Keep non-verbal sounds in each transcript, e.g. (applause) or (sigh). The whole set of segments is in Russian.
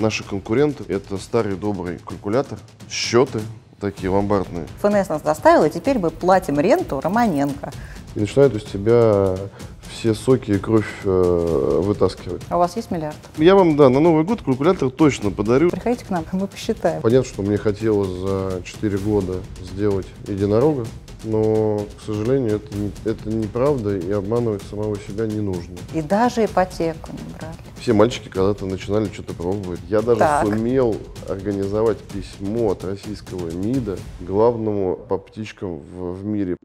Наши конкуренты – это старый добрый калькулятор, счеты такие ломбардные. ФНС нас заставил, и теперь мы платим ренту Романенко. И начинают из тебя все соки и кровь э, вытаскивать. А у вас есть миллиард? Я вам, да, на Новый год калькулятор точно подарю. Приходите к нам, мы посчитаем. Понятно, что мне хотелось за 4 года сделать единорога, но, к сожалению, это, не, это неправда, и обманывать самого себя не нужно. И даже ипотеку не брали. Все мальчики когда-то начинали что-то пробовать. Я даже так. сумел организовать письмо от российского МИДа главному по птичкам в, в мире.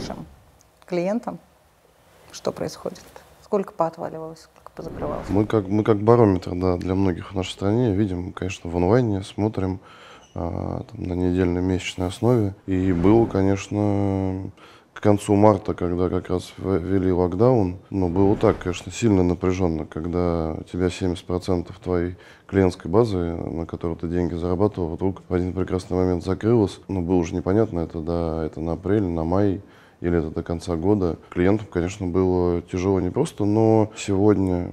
вашим клиентам? Что происходит? Сколько поотваливалось, сколько позакрывалось? Мы как, мы как барометр да, для многих в нашей стране видим, конечно, в онлайне, смотрим а, там, на недельно-месячной основе. И было, конечно, к концу марта, когда как раз ввели локдаун, но было так, конечно, сильно напряженно, когда у тебя 70% твоей клиентской базы, на которую ты деньги зарабатывал, вдруг в один прекрасный момент закрылось но было уже непонятно, это, да, это на апрель, на май или это до конца года. Клиентам, конечно, было тяжело не просто но сегодня,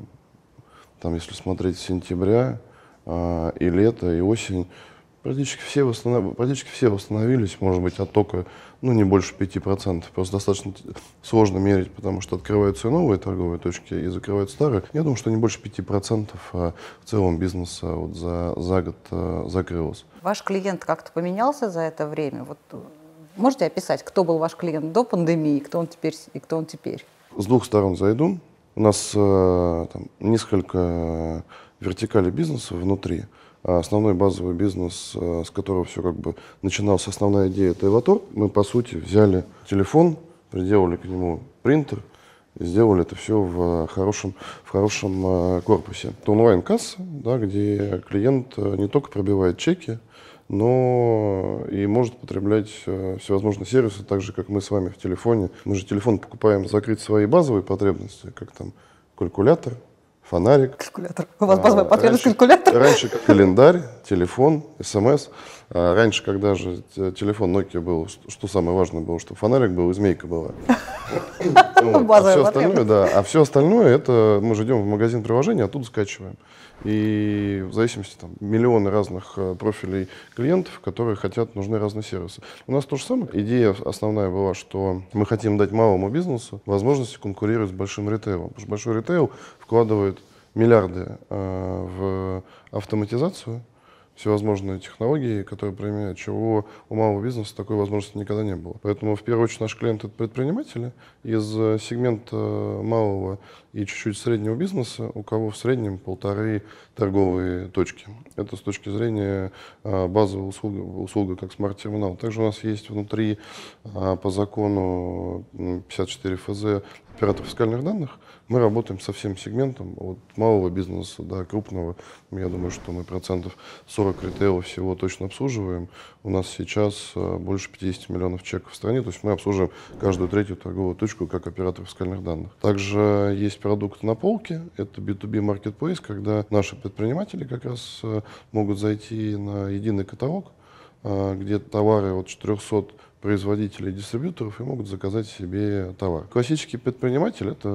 там, если смотреть с сентября, э, и лето, и осень, Практически все, восстанов... Практически все восстановились, может быть, оттока ну, не больше 5%. Просто достаточно сложно мерить, потому что открываются новые торговые точки и закрывают старые. Я думаю, что не больше 5% а, в целом бизнеса вот за, за год а, закрылось. Ваш клиент как-то поменялся за это время? Вот Можете описать, кто был ваш клиент до пандемии, кто он теперь и кто он теперь? С двух сторон зайду. У нас э, там, несколько вертикалей бизнеса внутри. А основной базовый бизнес, э, с которого все как бы начиналась основная идея, это Эватор. Мы, по сути, взяли телефон, приделали к нему принтер, сделали это все в хорошем, в хорошем э, корпусе. Это онлайн-касса, да, где клиент не только пробивает чеки, но э, и может потреблять э, всевозможные сервисы, так же, как мы с вами в телефоне. Мы же телефон покупаем закрыть свои базовые потребности, как там калькулятор, фонарик. Калькулятор. У вас базовая а, потребность калькулятор? Раньше календарь, телефон, смс. А раньше, когда же телефон Nokia был, что самое важное было, что фонарик был и змейка была. (laughs) А все остальное, да. А все остальное, это мы же идем в магазин приложения, оттуда скачиваем. И в зависимости там миллионы разных э, профилей клиентов, которые хотят, нужны разные сервисы. У нас то же самое. Идея основная была, что мы хотим дать малому бизнесу возможности конкурировать с большим ритейлом. Потому что большой ритейл вкладывает миллиарды э, в автоматизацию, всевозможные технологии, которые применяют, чего у малого бизнеса такой возможности никогда не было. Поэтому, в первую очередь, наши клиенты — это предприниматели из э, сегмента э, малого и чуть-чуть среднего бизнеса, у кого в среднем полторы торговые точки. Это с точки зрения э, базового услуга, услуга как смарт-терминал. Также у нас есть внутри по закону 54 ФЗ оператор фискальных данных — мы работаем со всем сегментом, от малого бизнеса до крупного. Я думаю, что мы процентов 40 ритейла всего точно обслуживаем. У нас сейчас э, больше 50 миллионов чеков в стране, то есть мы обслуживаем каждую третью торговую точку как оператор фискальных данных. Также есть продукт на полке, это B2B Marketplace, когда наши предприниматели как раз э, могут зайти на единый каталог, э, где товары от 400 производителей и дистрибьюторов и могут заказать себе товар. Классический предприниматель — это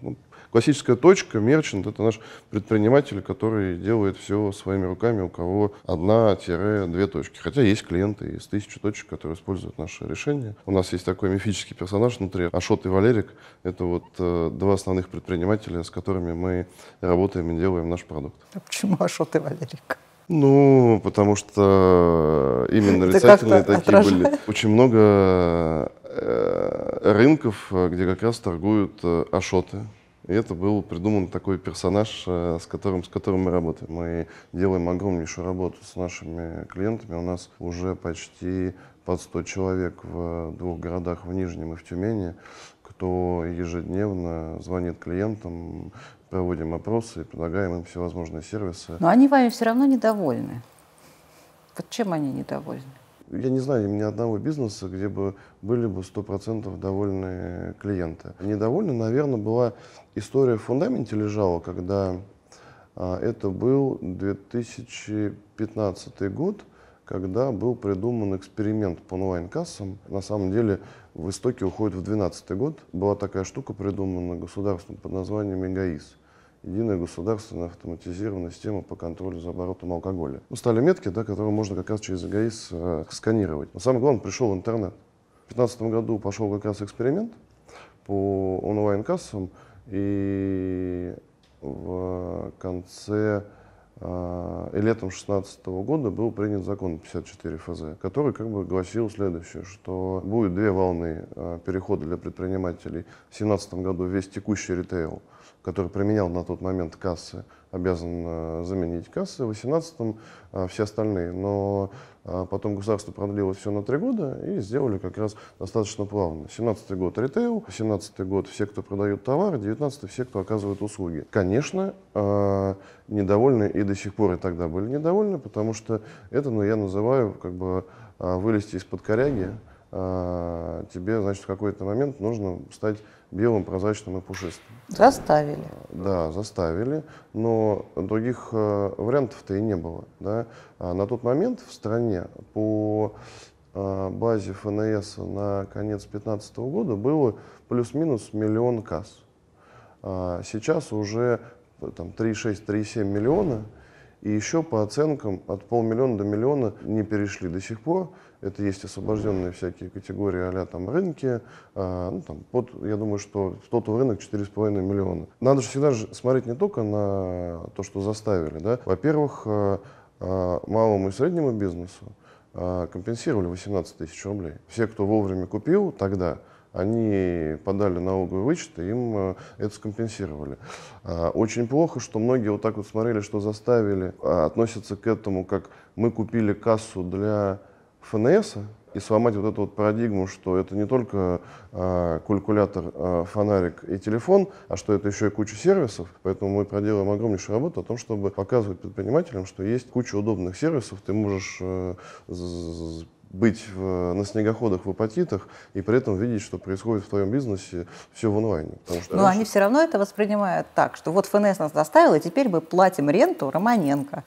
ну, классическая точка, мерчант — это наш предприниматель, который делает все своими руками, у кого одна-две точки. Хотя есть клиенты из тысячи точек, которые используют наше решение. У нас есть такой мифический персонаж внутри, Ашот и Валерик. Это вот э, два основных предпринимателя, с которыми мы работаем и делаем наш продукт. А почему Ашот и Валерик? Ну, потому что именно нарицательные такие были. Очень много э, рынков, где как раз торгуют э, ашоты. И это был придуман такой персонаж, э, с которым, с которым мы работаем. Мы делаем огромнейшую работу с нашими клиентами. У нас уже почти под 100 человек в двух городах, в Нижнем и в Тюмени кто ежедневно звонит клиентам, проводим опросы, предлагаем им всевозможные сервисы. Но они вами все равно недовольны. Вот чем они недовольны? Я не знаю ни одного бизнеса, где бы были бы 100% довольны клиенты. Недовольны, наверное, была история в фундаменте лежала, когда а, это был 2015 год, когда был придуман эксперимент по онлайн-кассам. На самом деле в истоке уходит в 2012 год. Была такая штука придумана государством под названием «Эгоиз». Единая государственная автоматизированная система по контролю за оборотом алкоголя. Ну, стали метки, да, которые можно как раз через эгоиз э, сканировать. Но самое главное, пришел интернет. В 2015 году пошел как раз эксперимент по онлайн-кассам, и в конце а, и летом 2016 года был принят закон 54 ФЗ, который как бы гласил следующее, что будет две волны а, перехода для предпринимателей. В 2017 году весь текущий ритейл – который применял на тот момент кассы, обязан э, заменить кассы, в 2018-м э, все остальные. Но э, потом государство продлило все на три года и сделали как раз достаточно плавно. 17-й год ритейл, 17-й год все, кто продают товары, 19-й все, кто оказывает услуги. Конечно, недовольны и до сих пор и тогда были недовольны, потому что это, ну, я называю, как бы вылезти из-под коряги, тебе, значит, в какой-то момент нужно стать белым, прозрачным и пушистым. Заставили. Э, да, заставили, но других э, вариантов-то и не было. Да? А на тот момент в стране по э, базе ФНС на конец 2015 года было плюс-минус миллион касс. А сейчас уже там, 3,6-3,7 миллиона, и еще по оценкам от полмиллиона до миллиона не перешли до сих пор это есть освобожденные всякие категории а там рынки, а, ну, там, под, я думаю, что в тот рынок 4,5 миллиона. Надо же всегда же смотреть не только на то, что заставили, да. Во-первых, э, э, малому и среднему бизнесу э, компенсировали 18 тысяч рублей. Все, кто вовремя купил тогда, они подали налоговый вычет, и им это скомпенсировали. Очень плохо, что многие вот так вот смотрели, что заставили, а относятся к этому, как мы купили кассу для ФНС и сломать вот эту вот парадигму, что это не только э, калькулятор, э, фонарик и телефон, а что это еще и куча сервисов. Поэтому мы проделаем огромнейшую работу о том, чтобы показывать предпринимателям, что есть куча удобных сервисов, ты можешь э, быть в, на снегоходах, в апатитах и при этом видеть, что происходит в твоем бизнесе, все в онлайне. Потому что Но раньше... они все равно это воспринимают так, что вот ФНС нас доставил, и теперь мы платим ренту Романенко.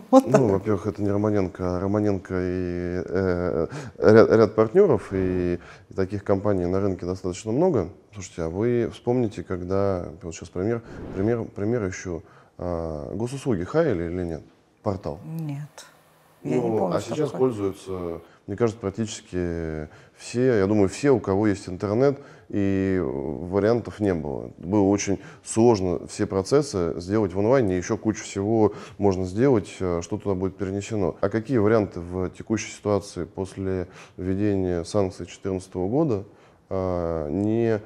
(laughs) Вот ну, во-первых, это не Романенко, а Романенко и э, э ряд, ряд партнеров, и, и таких компаний на рынке достаточно много. Слушайте, а вы вспомните, когда, вот сейчас пример, пример, пример еще э, а, госуслуги хаяли или нет? Портал. Нет. Я ну, не помню, а сейчас такое. пользуются, мне кажется, практически все, я думаю, все, у кого есть интернет, и э, вариантов не было. Было очень сложно все процессы сделать в онлайне, еще кучу всего можно сделать, э, что туда будет перенесено. А какие варианты в текущей ситуации после введения санкций 2014 года э, не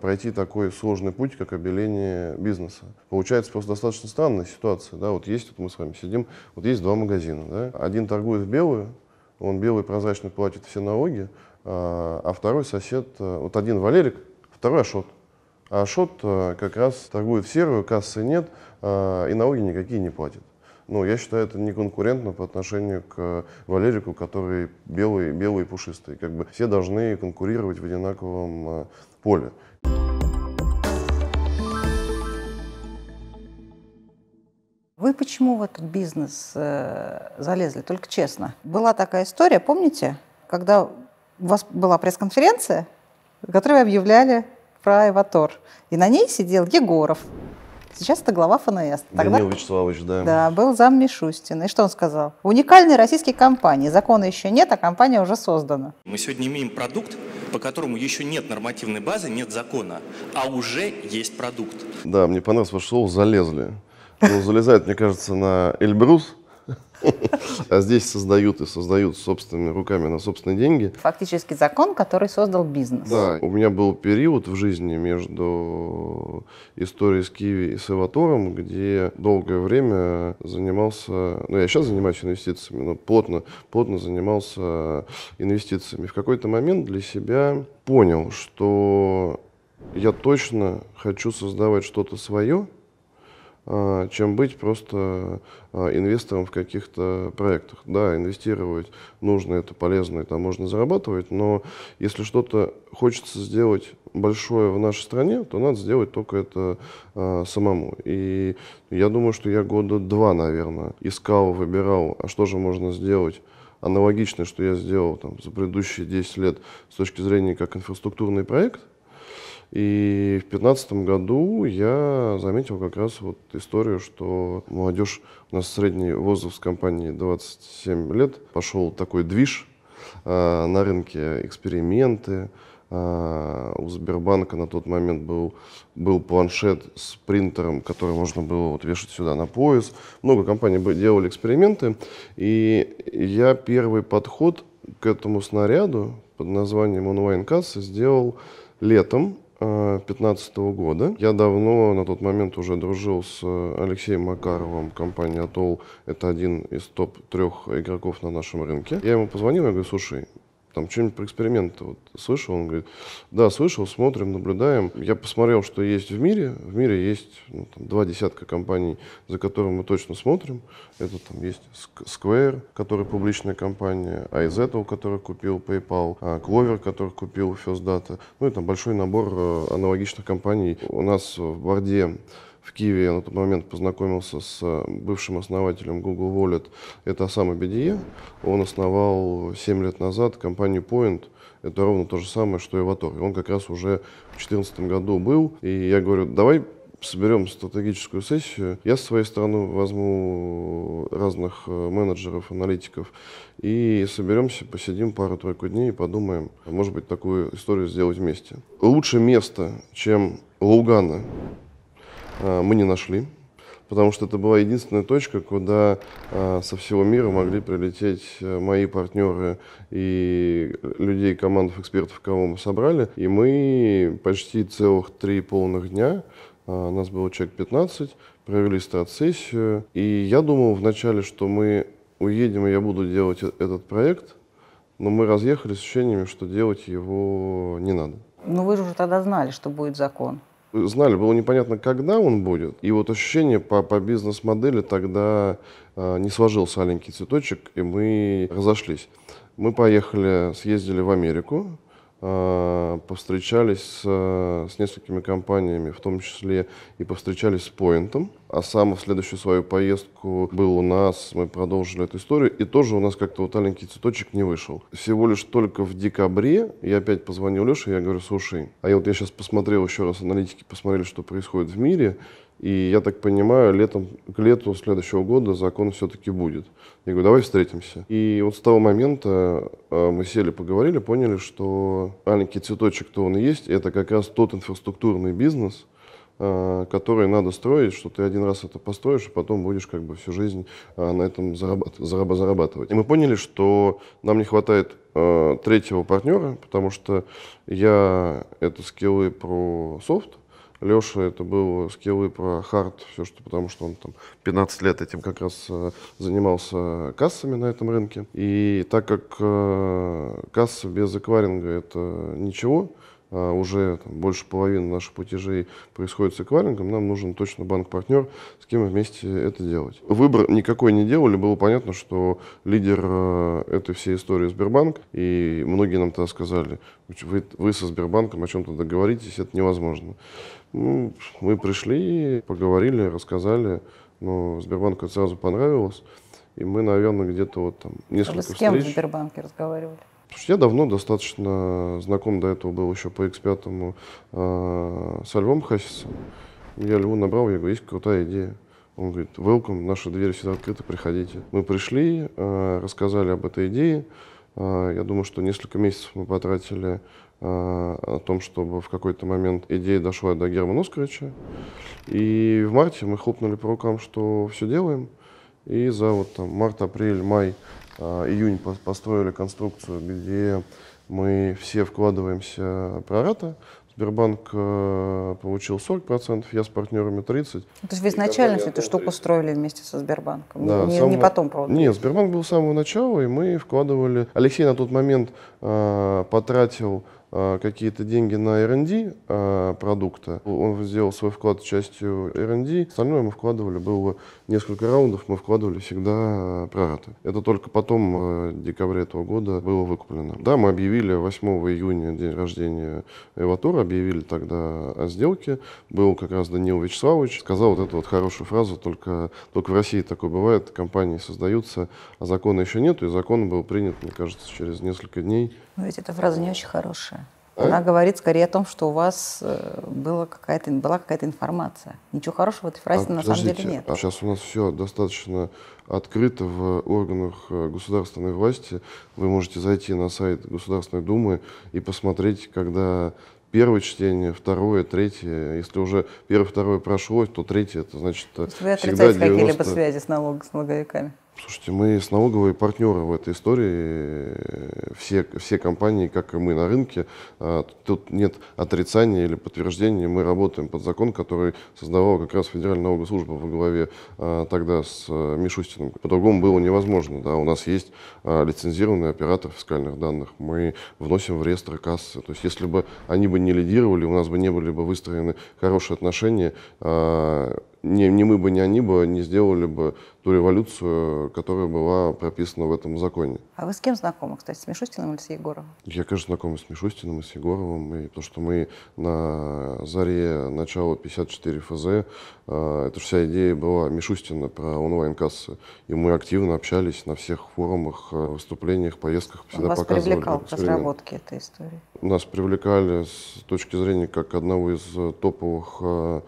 пройти такой сложный путь, как обеление бизнеса. Получается просто достаточно странная ситуация. Да? Вот есть, вот мы с вами сидим, вот есть два магазина. Да? Один торгует в белую, он белый прозрачно платит все налоги, а, а второй сосед, э, вот один Валерик, второй Ашот. А Ашот э, как раз торгует в серую, кассы нет, а, и налоги никакие не платит. Ну, я считаю, это не конкурентно по отношению к Валерику, который белый, белый и пушистый. Как бы все должны конкурировать в одинаковом э, поле. Вы почему в этот бизнес э, залезли? Только честно. Была такая история, помните, когда у вас была пресс-конференция, в которой вы объявляли про Эватор. И на ней сидел Егоров. Сейчас это глава ФНС. Тогда, Данил Вячеславович, да. Да, был зам Мишустин. И что он сказал? Уникальные российские компании. Закона еще нет, а компания уже создана. Мы сегодня имеем продукт, по которому еще нет нормативной базы, нет закона, а уже есть продукт. Да, мне понравилось ваше слово «залезли». Он залезает, мне кажется, на Эльбрус, (laughs) А здесь создают и создают собственными руками на собственные деньги. Фактически закон, который создал бизнес. Да, у меня был период в жизни между историей с Киви и с Эватором, где долгое время занимался, ну я сейчас занимаюсь инвестициями, но плотно, плотно занимался инвестициями. В какой-то момент для себя понял, что я точно хочу создавать что-то свое, а, чем быть просто а, инвестором в каких-то проектах. Да, инвестировать нужно, это полезно, и там можно зарабатывать, но если что-то хочется сделать большое в нашей стране, то надо сделать только это а, самому. И я думаю, что я года два, наверное, искал, выбирал, а что же можно сделать аналогичное, что я сделал там, за предыдущие 10 лет с точки зрения как инфраструктурный проект, и в 2015 году я заметил как раз вот историю, что молодежь, у нас средний возраст компании 27 лет, пошел такой движ э, на рынке, эксперименты. Э, у Сбербанка на тот момент был, был планшет с принтером, который можно было вот вешать сюда на пояс. Много компаний делали эксперименты. И я первый подход к этому снаряду под названием онлайн-касса сделал летом 2015 года. Я давно на тот момент уже дружил с Алексеем Макаровым, компания Атол. Это один из топ-трех игроков на нашем рынке. Я ему позвонил, я говорю, слушай, там что-нибудь про эксперименты вот, слышал? Он говорит, да, слышал, смотрим, наблюдаем. Я посмотрел, что есть в мире. В мире есть ну, там, два десятка компаний, за которыми мы точно смотрим. Это там есть Square, которая публичная компания, iZettle, который купил PayPal, а, Clover, который купил First Data. Ну и там большой набор э, аналогичных компаний. У нас в борде в Киеве я на тот момент познакомился с э, бывшим основателем Google Wallet, это Осама Бедие. Он основал 7 лет назад компанию Point, это ровно то же самое, что и Ватор. Он как раз уже в 2014 году был, и я говорю, давай соберем стратегическую сессию. Я, с своей стороны, возьму разных э, менеджеров, аналитиков и соберемся, посидим пару-тройку дней и подумаем, может быть, такую историю сделать вместе. Лучше место, чем Лугана, Э, мы не нашли, потому что это была единственная точка, куда э, со всего мира могли прилететь э, мои партнеры и людей, командов экспертов, кого мы собрали. И мы почти целых три полных дня, у нас было человек 15, провели старт-сессию. И я думал вначале, что мы уедем, и я буду делать этот проект, но мы разъехались с ощущениями, что делать его не надо. Но ну, вы же уже тогда знали, что будет закон. Знали, было непонятно, когда он будет. И вот ощущение по, по бизнес-модели тогда э, не сложился маленький цветочек, и мы разошлись. Мы поехали, съездили в Америку, э, повстречались с, с несколькими компаниями, в том числе и повстречались с Поинтом. А сам в следующую свою поездку был у нас, мы продолжили эту историю, и тоже у нас как-то вот маленький цветочек не вышел. Всего лишь только в декабре я опять позвонил Леше, я говорю, слушай, а я вот я сейчас посмотрел еще раз, аналитики посмотрели, что происходит в мире, и я так понимаю, летом, к лету следующего года закон все-таки будет. Я говорю, давай встретимся. И вот с того момента э, мы сели, поговорили, поняли, что маленький цветочек, то он и есть, это как раз тот инфраструктурный бизнес, Э, которые надо строить, что ты один раз это построишь, и а потом будешь как бы всю жизнь э, на этом зарабатывать. И мы поняли, что нам не хватает э, третьего партнера, потому что я это скиллы про софт, Леша это было скиллы про хард, все что, потому что он там 15 лет этим как раз занимался кассами на этом рынке. И так как э, касса без эквайринга это ничего, а, уже там, больше половины наших платежей происходит с эквайрингом, нам нужен точно банк-партнер, с кем вместе это делать. Выбор никакой не делали, было понятно, что лидер а, этой всей истории Сбербанк, и многие нам тогда сказали, вы, вы со Сбербанком о чем-то договоритесь, это невозможно. Ну, мы пришли, поговорили, рассказали, но Сбербанку это сразу понравилось, и мы, наверное, где-то вот там несколько встреч. с кем встреч... в Сбербанке разговаривали? я давно достаточно знаком до этого был еще по X5 э, с Львом Хасисом. Я Льву набрал, я говорю, есть крутая идея. Он говорит, welcome, наши двери всегда открыты, приходите. Мы пришли, э, рассказали об этой идее. Э, я думаю, что несколько месяцев мы потратили э, о том, чтобы в какой-то момент идея дошла до Германа Оскаровича. И в марте мы хлопнули по рукам, что все делаем. И за вот там март, апрель, май Э, июнь построили конструкцию, где мы все вкладываемся прората. Сбербанк э, получил 40%, я с партнерами 30%. То есть вы изначально всю эту штуку строили вместе со Сбербанком? Да, не, самого... не потом просто? Нет, Сбербанк был с самого начала, и мы вкладывали... Алексей на тот момент э, потратил э, какие-то деньги на R&D а, продукта. Он сделал свой вклад частью R&D, остальное мы вкладывали, было несколько раундов мы вкладывали всегда э, прораты. Это только потом, э, в декабре этого года, было выкуплено. Да, мы объявили 8 июня день рождения Эватора, объявили тогда о сделке. Был как раз Данил Вячеславович, сказал вот эту вот хорошую фразу, только, только в России такое бывает, компании создаются, а закона еще нету, и закон был принят, мне кажется, через несколько дней. Но ну, ведь эта фраза не очень хорошая. А? Она говорит скорее о том, что у вас э, была какая-то была какая то информация. Ничего хорошего в этой фразе а, на самом деле нет. А сейчас у нас все достаточно открыто в органах э, государственной власти. Вы можете зайти на сайт Государственной Думы и посмотреть, когда первое чтение, второе, третье. Если уже первое, второе прошло, то третье, это значит... Э, то есть вы отрицаете 90... какие-либо связи с, налог, с налоговиками? Слушайте, мы с налоговой партнеры в этой истории. Все, все компании, как и мы на рынке, а, тут нет отрицания или подтверждения. Мы работаем под закон, который создавал как раз Федеральная налоговая служба во главе а, тогда с а, Мишустиным. По-другому было невозможно. Да? У нас есть лицензированный оператор фискальных данных. Мы вносим в реестр кассы. То есть если бы они бы не лидировали, у нас бы не были бы выстроены хорошие отношения, не, не мы бы, не они бы не сделали бы ту революцию, которая была прописана в этом законе. А вы с кем знакомы, кстати, с Мишустиным или с Егоровым? Я, конечно, знаком с Мишустиным и с Егоровым, и то, что мы на заре начала 54 ФЗ, э, это вся идея была Мишустина про онлайн-кассы, и мы активно общались на всех форумах, э, выступлениях, поездках, Он вас показывали. привлекал к разработке этой истории? Нас привлекали с точки зрения как одного из э, топовых, э,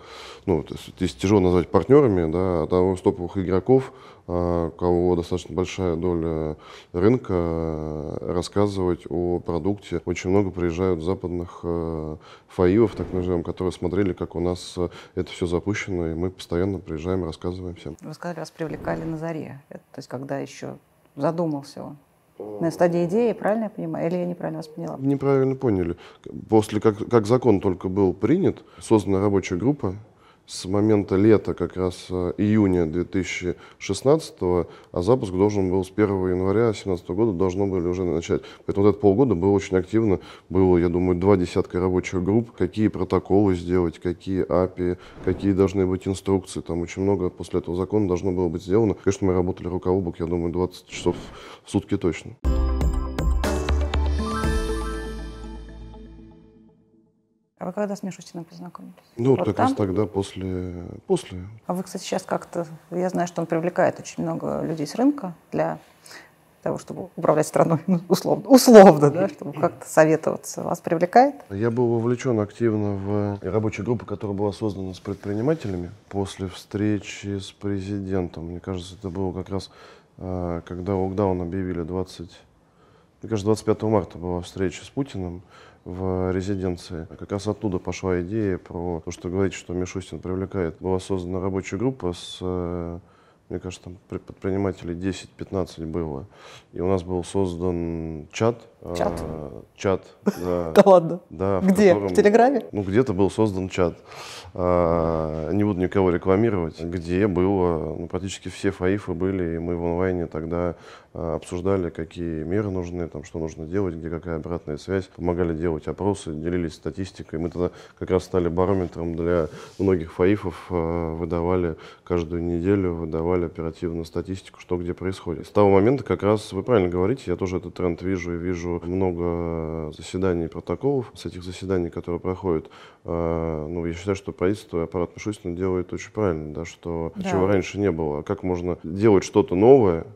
ну, то есть тяжело назвать партнерами, да, одного из топовых игроков, игроков, у а, кого достаточно большая доля рынка, э, рассказывать о продукте. Очень много приезжают западных э, фаивов, так называемых, которые смотрели, как у нас э, это все запущено, и мы постоянно приезжаем и рассказываем всем. Вы сказали, вас привлекали на заре, то есть когда еще задумался он. На стадии идеи, правильно я понимаю? Или я неправильно вас поняла? Неправильно поняли. После как, как закон только был принят, создана рабочая группа с момента лета, как раз э, июня 2016, а запуск должен был с 1 января 2017 года, должно были уже начать. Поэтому вот это полгода было очень активно, было, я думаю, два десятка рабочих групп, какие протоколы сделать, какие API, какие должны быть инструкции, там очень много после этого закона должно было быть сделано. Конечно, мы работали рука об руку, я думаю, 20 часов в сутки точно. А вы когда с Мишей Сином познакомились? Ну, вот так там? тогда после, после. А вы, кстати, сейчас как-то... Я знаю, что он привлекает очень много людей с рынка для того, чтобы управлять страной, ну, условно, условно, да, чтобы как-то советоваться. Вас привлекает? Я был вовлечен активно в рабочую группу, которая была создана с предпринимателями после встречи с президентом. Мне кажется, это было как раз, э, когда локдаун объявили 20... Мне кажется, 25 марта была встреча с Путиным в резиденции. Как раз оттуда пошла идея про то, что говорить, что Мишустин привлекает. Была создана рабочая группа с э, мне кажется, там предпринимателей 10-15 было. И у нас был создан чат, Чат. А, чат. (laughs) Да, да ладно. Да, где? в Телеграме? Ну, где-то был создан чат. Э, не буду никого рекламировать, где было, ну, практически все фаифы были, и мы в онлайне тогда э, обсуждали, какие меры нужны, там, что нужно делать, где какая обратная связь, помогали делать опросы, делились статистикой. Мы тогда как раз стали барометром для многих фаифов, выдавали каждую неделю, выдавали оперативную статистику, что где происходит. С того момента как раз, вы правильно говорите, я тоже этот тренд вижу и вижу вижу много заседаний протоколов с этих заседаний, которые проходят. Э, ну, я считаю, что правительство и аппарат Мишустина делают очень правильно, да, что да. чего раньше не было. Как можно делать что-то новое,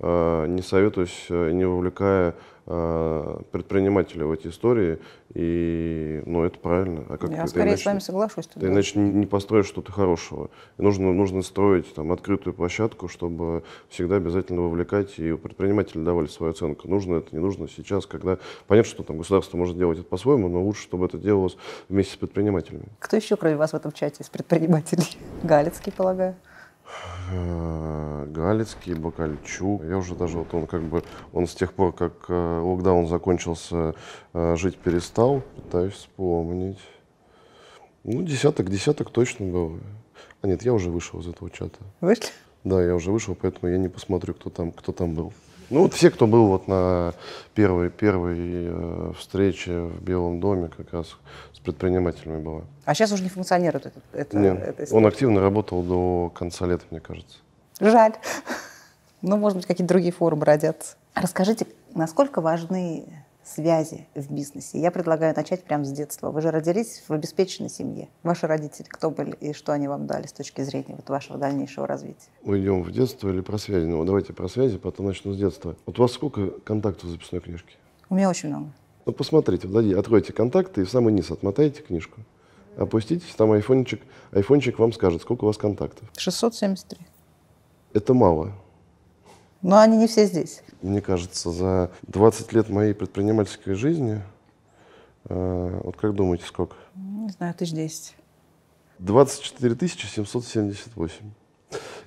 Э, не советуюсь, э, не вовлекая э, предпринимателя в эти истории. И, ну, это правильно. А как Я скорее иначе, с вами соглашусь. Ты иначе не, не построишь что-то хорошего. И нужно, нужно строить там, открытую площадку, чтобы всегда обязательно вовлекать, и у предпринимателя давали свою оценку. Нужно это, не нужно сейчас, когда... Понятно, что там государство может делать это по-своему, но лучше, чтобы это делалось вместе с предпринимателями. Кто еще, кроме вас, в этом чате из предпринимателей? (laughs) Галицкий, полагаю. Э, Галицкий, Бакальчук. Я уже даже вот он как бы, он с тех пор, как э, локдаун закончился, э, жить перестал. Пытаюсь вспомнить. Ну, десяток, десяток точно был. А нет, я уже вышел из этого чата. Вышли? Да, я уже вышел, поэтому я не посмотрю, кто там, кто там был. Ну вот все, кто был вот на первой, первой э, встрече в Белом доме, как раз с предпринимателями было. А сейчас уже не функционирует этот, это, Нет, это он активно работал до конца лета, мне кажется. Жаль. (laughs) Ну, может быть, какие-то другие форумы родятся. Расскажите, насколько важны связи в бизнесе. Я предлагаю начать прямо с детства. Вы же родились в обеспеченной семье. Ваши родители кто были и что они вам дали с точки зрения вот вашего дальнейшего развития? Уйдем в детство или про связи? Ну, давайте про связи, потом начну с детства. Вот у вас сколько контактов в записной книжке? У меня очень много. Ну, посмотрите, Владимир, откройте контакты и в самый низ отмотайте книжку. Опуститесь, там айфончик, айфончик вам скажет, сколько у вас контактов. 673. Это мало. Но они не все здесь. Мне кажется, за 20 лет моей предпринимательской жизни, э, вот как думаете, сколько? Не знаю, тысяч десять. 24 778.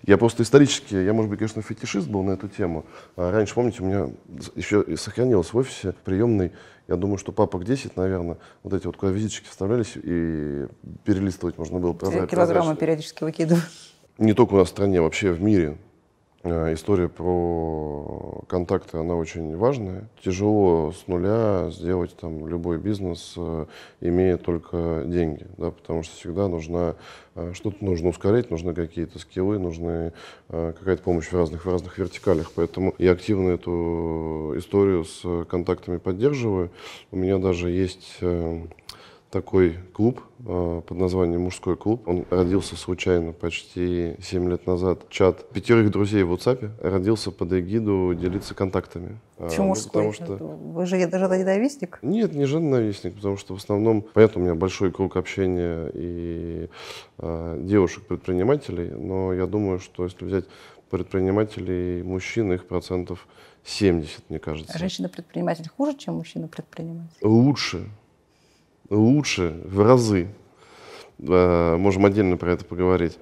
Я просто исторически, я, может быть, конечно, фетишист был на эту тему. А раньше, помните, у меня еще и сохранилось в офисе приемный, я думаю, что папок 10, наверное, вот эти вот, куда визиточки вставлялись, и перелистывать можно было. Прозра- килограммы прозрачные. периодически выкидываю. Не только у нас в стране, вообще в мире. Э, история про контакты, она очень важная. Тяжело с нуля сделать там любой бизнес, э, имея только деньги, да, потому что всегда нужно э, что-то нужно ускорять, нужны какие-то скиллы, нужны какая-то помощь в разных, в разных вертикалях. Поэтому я активно эту историю с контактами поддерживаю. У меня даже есть такой клуб э, под названием «Мужской клуб». Он родился случайно почти 7 лет назад. Чат пятерых друзей в WhatsApp родился под эгиду делиться контактами. Почему а, ну, мужской? Потому что... Вы же жадоненавистник? Нет, не жадоненавистник, потому что в основном, понятно, у меня большой круг общения и э, а, девушек-предпринимателей, но я думаю, что если взять предпринимателей мужчин, их процентов 70, мне кажется. Женщина-предприниматель хуже, чем мужчина-предприниматель? Лучше лучше в разы. Э, можем отдельно про это поговорить.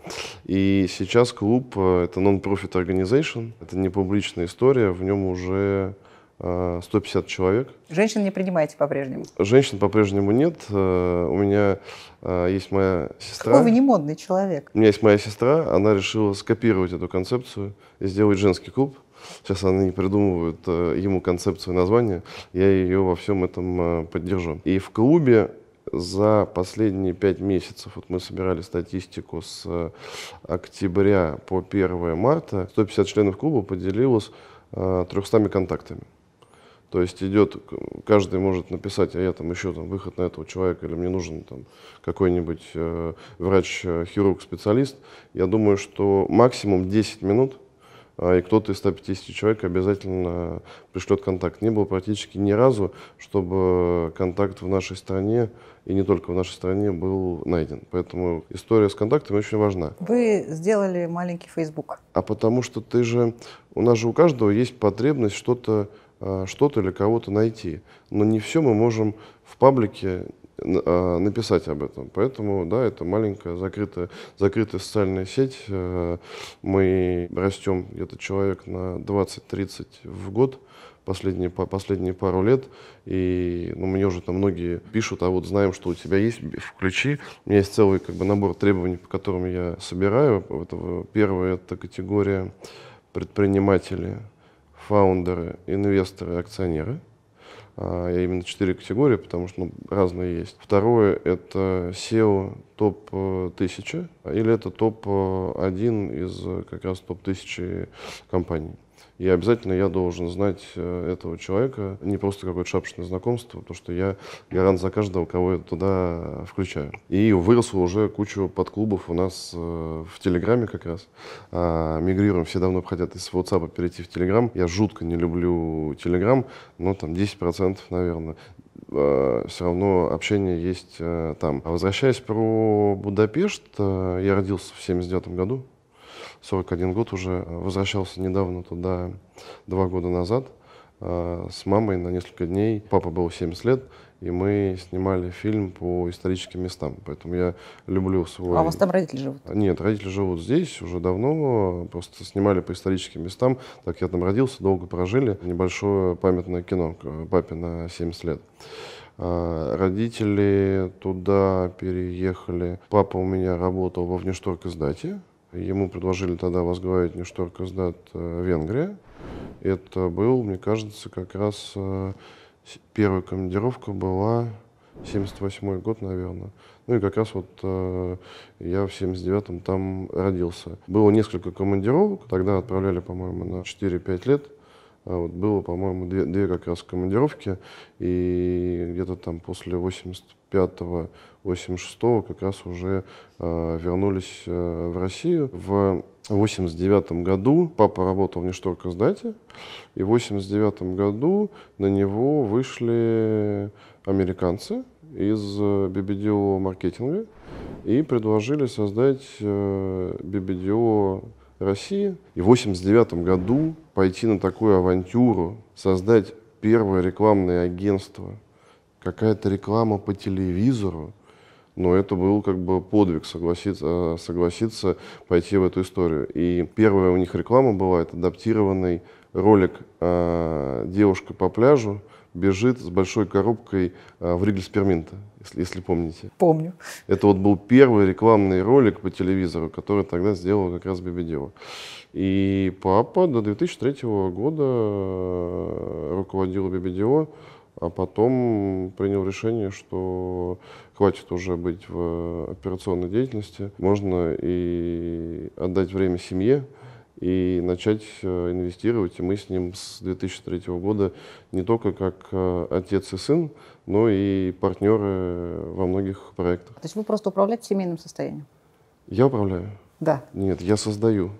И сейчас клуб э, – это non-profit organization, это не публичная история, в нем уже 150 э, человек. Женщин не принимаете по-прежнему? Женщин по-прежнему нет. У меня есть моя сестра. Какой вы не модный человек? У меня есть моя сестра, она решила скопировать эту концепцию и сделать женский клуб. Сейчас они придумывают э, ему концепцию названия. Я ее во всем этом э, поддержу. И в клубе за последние пять месяцев, вот мы собирали статистику с э, октября по 1 марта, 150 членов клуба поделилось 300 контактами. То есть идет, каждый может написать, а я там еще там выход на этого человека, или мне нужен там какой-нибудь э, врач-хирург-специалист. Я думаю, что максимум 10 минут – а, и кто-то из 150 человек обязательно пришлет контакт. Не было практически ни разу, чтобы контакт в нашей стране и не только в нашей стране был найден. Поэтому история с контактами очень важна. Вы сделали маленький Facebook. А потому что ты же, у нас же у каждого есть потребность что-то а, что-то или кого-то найти. Но не все мы можем в паблике а, написать об этом. Поэтому, да, это маленькая закрытая, закрытая социальная сеть. Э, мы растем где-то человек на 20-30 в год последние, последние пару лет. И ну, мне уже там многие пишут, а вот знаем, что у тебя есть, включи. У меня есть целый как бы, набор требований, по которым я собираю. Это, первое – это категория предприниматели, фаундеры, инвесторы, акционеры – а, я именно четыре категории, потому что ну, разные есть. Второе – это SEO топ-1000, э, или это топ-1 э, из э, как раз топ-1000 компаний. И обязательно я должен знать э, этого человека, не просто какое-то шапочное знакомство, потому что я гарант за каждого, кого я туда включаю. И выросла уже кучу подклубов у нас э, в Телеграме как раз. А, мигрируем, все давно хотят из WhatsApp перейти в Телеграм. Я жутко не люблю Телеграм, но там 10%, наверное, а, все равно общение есть э, там. А возвращаясь про Будапешт, я родился в 79 году, 41 год уже, э, возвращался недавно туда, два года назад, э, с мамой на несколько дней. Папа был 70 лет, и мы снимали фильм по историческим местам. Поэтому я люблю свой... А у вас там родители живут? Нет, родители живут здесь уже давно, просто снимали по историческим местам. Так я там родился, долго прожили. Небольшое памятное кино э, папе на 70 лет. Родители туда переехали. Папа у меня работал во внешторг издате Ему предложили тогда возглавить Нешторкоздат э, Венгрия. Это был, мне кажется, как раз э, первая командировка была 78 год, наверное. Ну и как раз вот э, я в 79-м там родился. Было несколько командировок, тогда отправляли, по-моему, на 4-5 лет. А вот было, по-моему, две, две как раз командировки, и где-то там после 85-го 86-го как раз уже э, вернулись э, в Россию. В 89 году папа работал в Нешторг издате, и в 89 году на него вышли американцы из э, BBDO маркетинга и предложили создать э, BBDO России. И в 89 году пойти на такую авантюру, создать первое рекламное агентство, какая-то реклама по телевизору – но это был как бы подвиг согласиться, э, согласиться пойти в эту историю. И первая у них реклама была, это адаптированный ролик э, «Девушка по пляжу», бежит с большой коробкой а, в Ригльсперминта, если, если помните. Помню. Это вот был первый рекламный ролик по телевизору, который тогда сделал как раз Бебедева. И папа до 2003 года руководил Бебедева. А потом принял решение, что хватит уже быть в операционной деятельности, можно и отдать время семье и начать э, инвестировать. И мы с ним с 2003 года не только как э, отец и сын, но и партнеры во многих проектах. То есть вы просто управляете семейным состоянием? Я управляю. Да. Нет, я создаю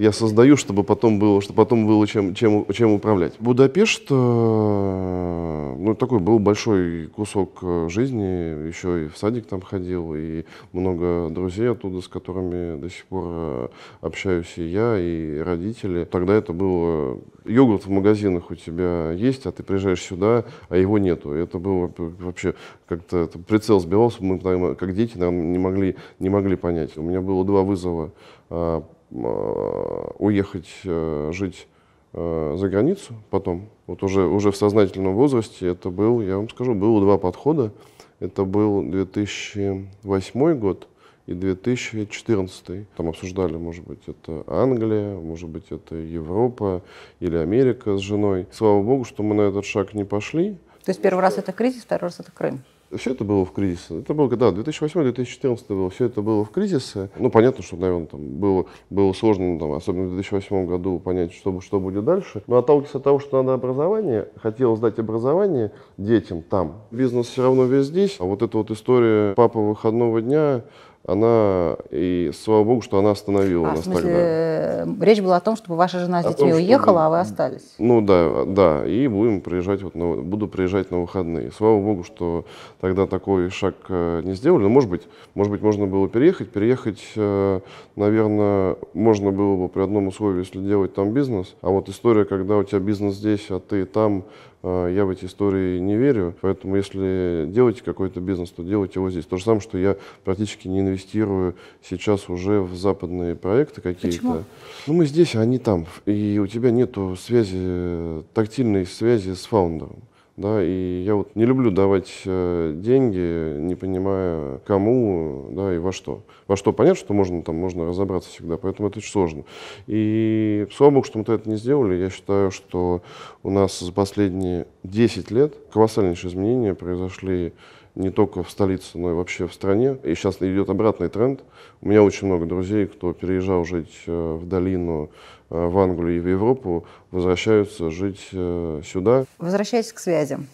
я создаю, чтобы потом было, чтобы потом было чем, чем, чем управлять. Будапешт, э, ну, такой был большой кусок э, жизни, еще и в садик там ходил, и много друзей оттуда, с которыми до сих пор э, общаюсь и я, и родители. Тогда это было... Йогурт в магазинах у тебя есть, а ты приезжаешь сюда, а его нету. Это было вообще как-то прицел сбивался, мы как дети, наверное, не могли, не могли понять. У меня было два вызова а, Э, уехать э, жить э, за границу потом, вот уже, уже в сознательном возрасте, это был, я вам скажу, было два подхода. Это был 2008 год и 2014. Там обсуждали, может быть, это Англия, может быть, это Европа или Америка с женой. Слава богу, что мы на этот шаг не пошли. То есть первый раз это кризис, второй раз это Крым. Все это было в кризисе. Это было, да, 2008-2014 было, все это было в кризисе. Ну, понятно, что, наверное, там было, было сложно, ну, там, особенно в 2008 году, понять, что, что будет дальше. Но отталкиваясь от того, что надо образование, хотелось дать образование детям там. Бизнес все равно весь здесь. А вот эта вот история папа выходного дня, она, и слава богу, что она остановила а, нас в смысле, тогда. Э, речь была о том, чтобы ваша жена с детьми том, уехала, чтобы, а вы остались. Ну да, да, и будем приезжать вот на, буду приезжать на выходные. Слава богу, что тогда такой шаг э, не сделали. Но ну, может быть, может быть, можно было переехать. Переехать, э, наверное, можно было бы при одном условии, если делать там бизнес. А вот история, когда у тебя бизнес здесь, а ты там, Э, я в эти истории не верю. Поэтому, если делаете какой-то бизнес, то делайте его здесь. То же самое, что я практически не инвестирую сейчас уже в западные проекты какие-то. Почему? Ну, мы здесь, а они там. И у тебя нет связи, э, тактильной связи с фаундером. Да, и я вот не люблю давать э, деньги, не понимая кому, да, и во что. Во что понятно, что можно там можно разобраться всегда, поэтому это очень сложно. И слава богу, что мы это не сделали. Я считаю, что у нас за последние 10 лет колоссальнейшие изменения произошли не только в столице, но и вообще в стране. И сейчас идет обратный тренд. У меня очень много друзей, кто переезжал жить э, в долину Э, в Англию и в Европу, возвращаются жить э, сюда. Возвращаясь к связям,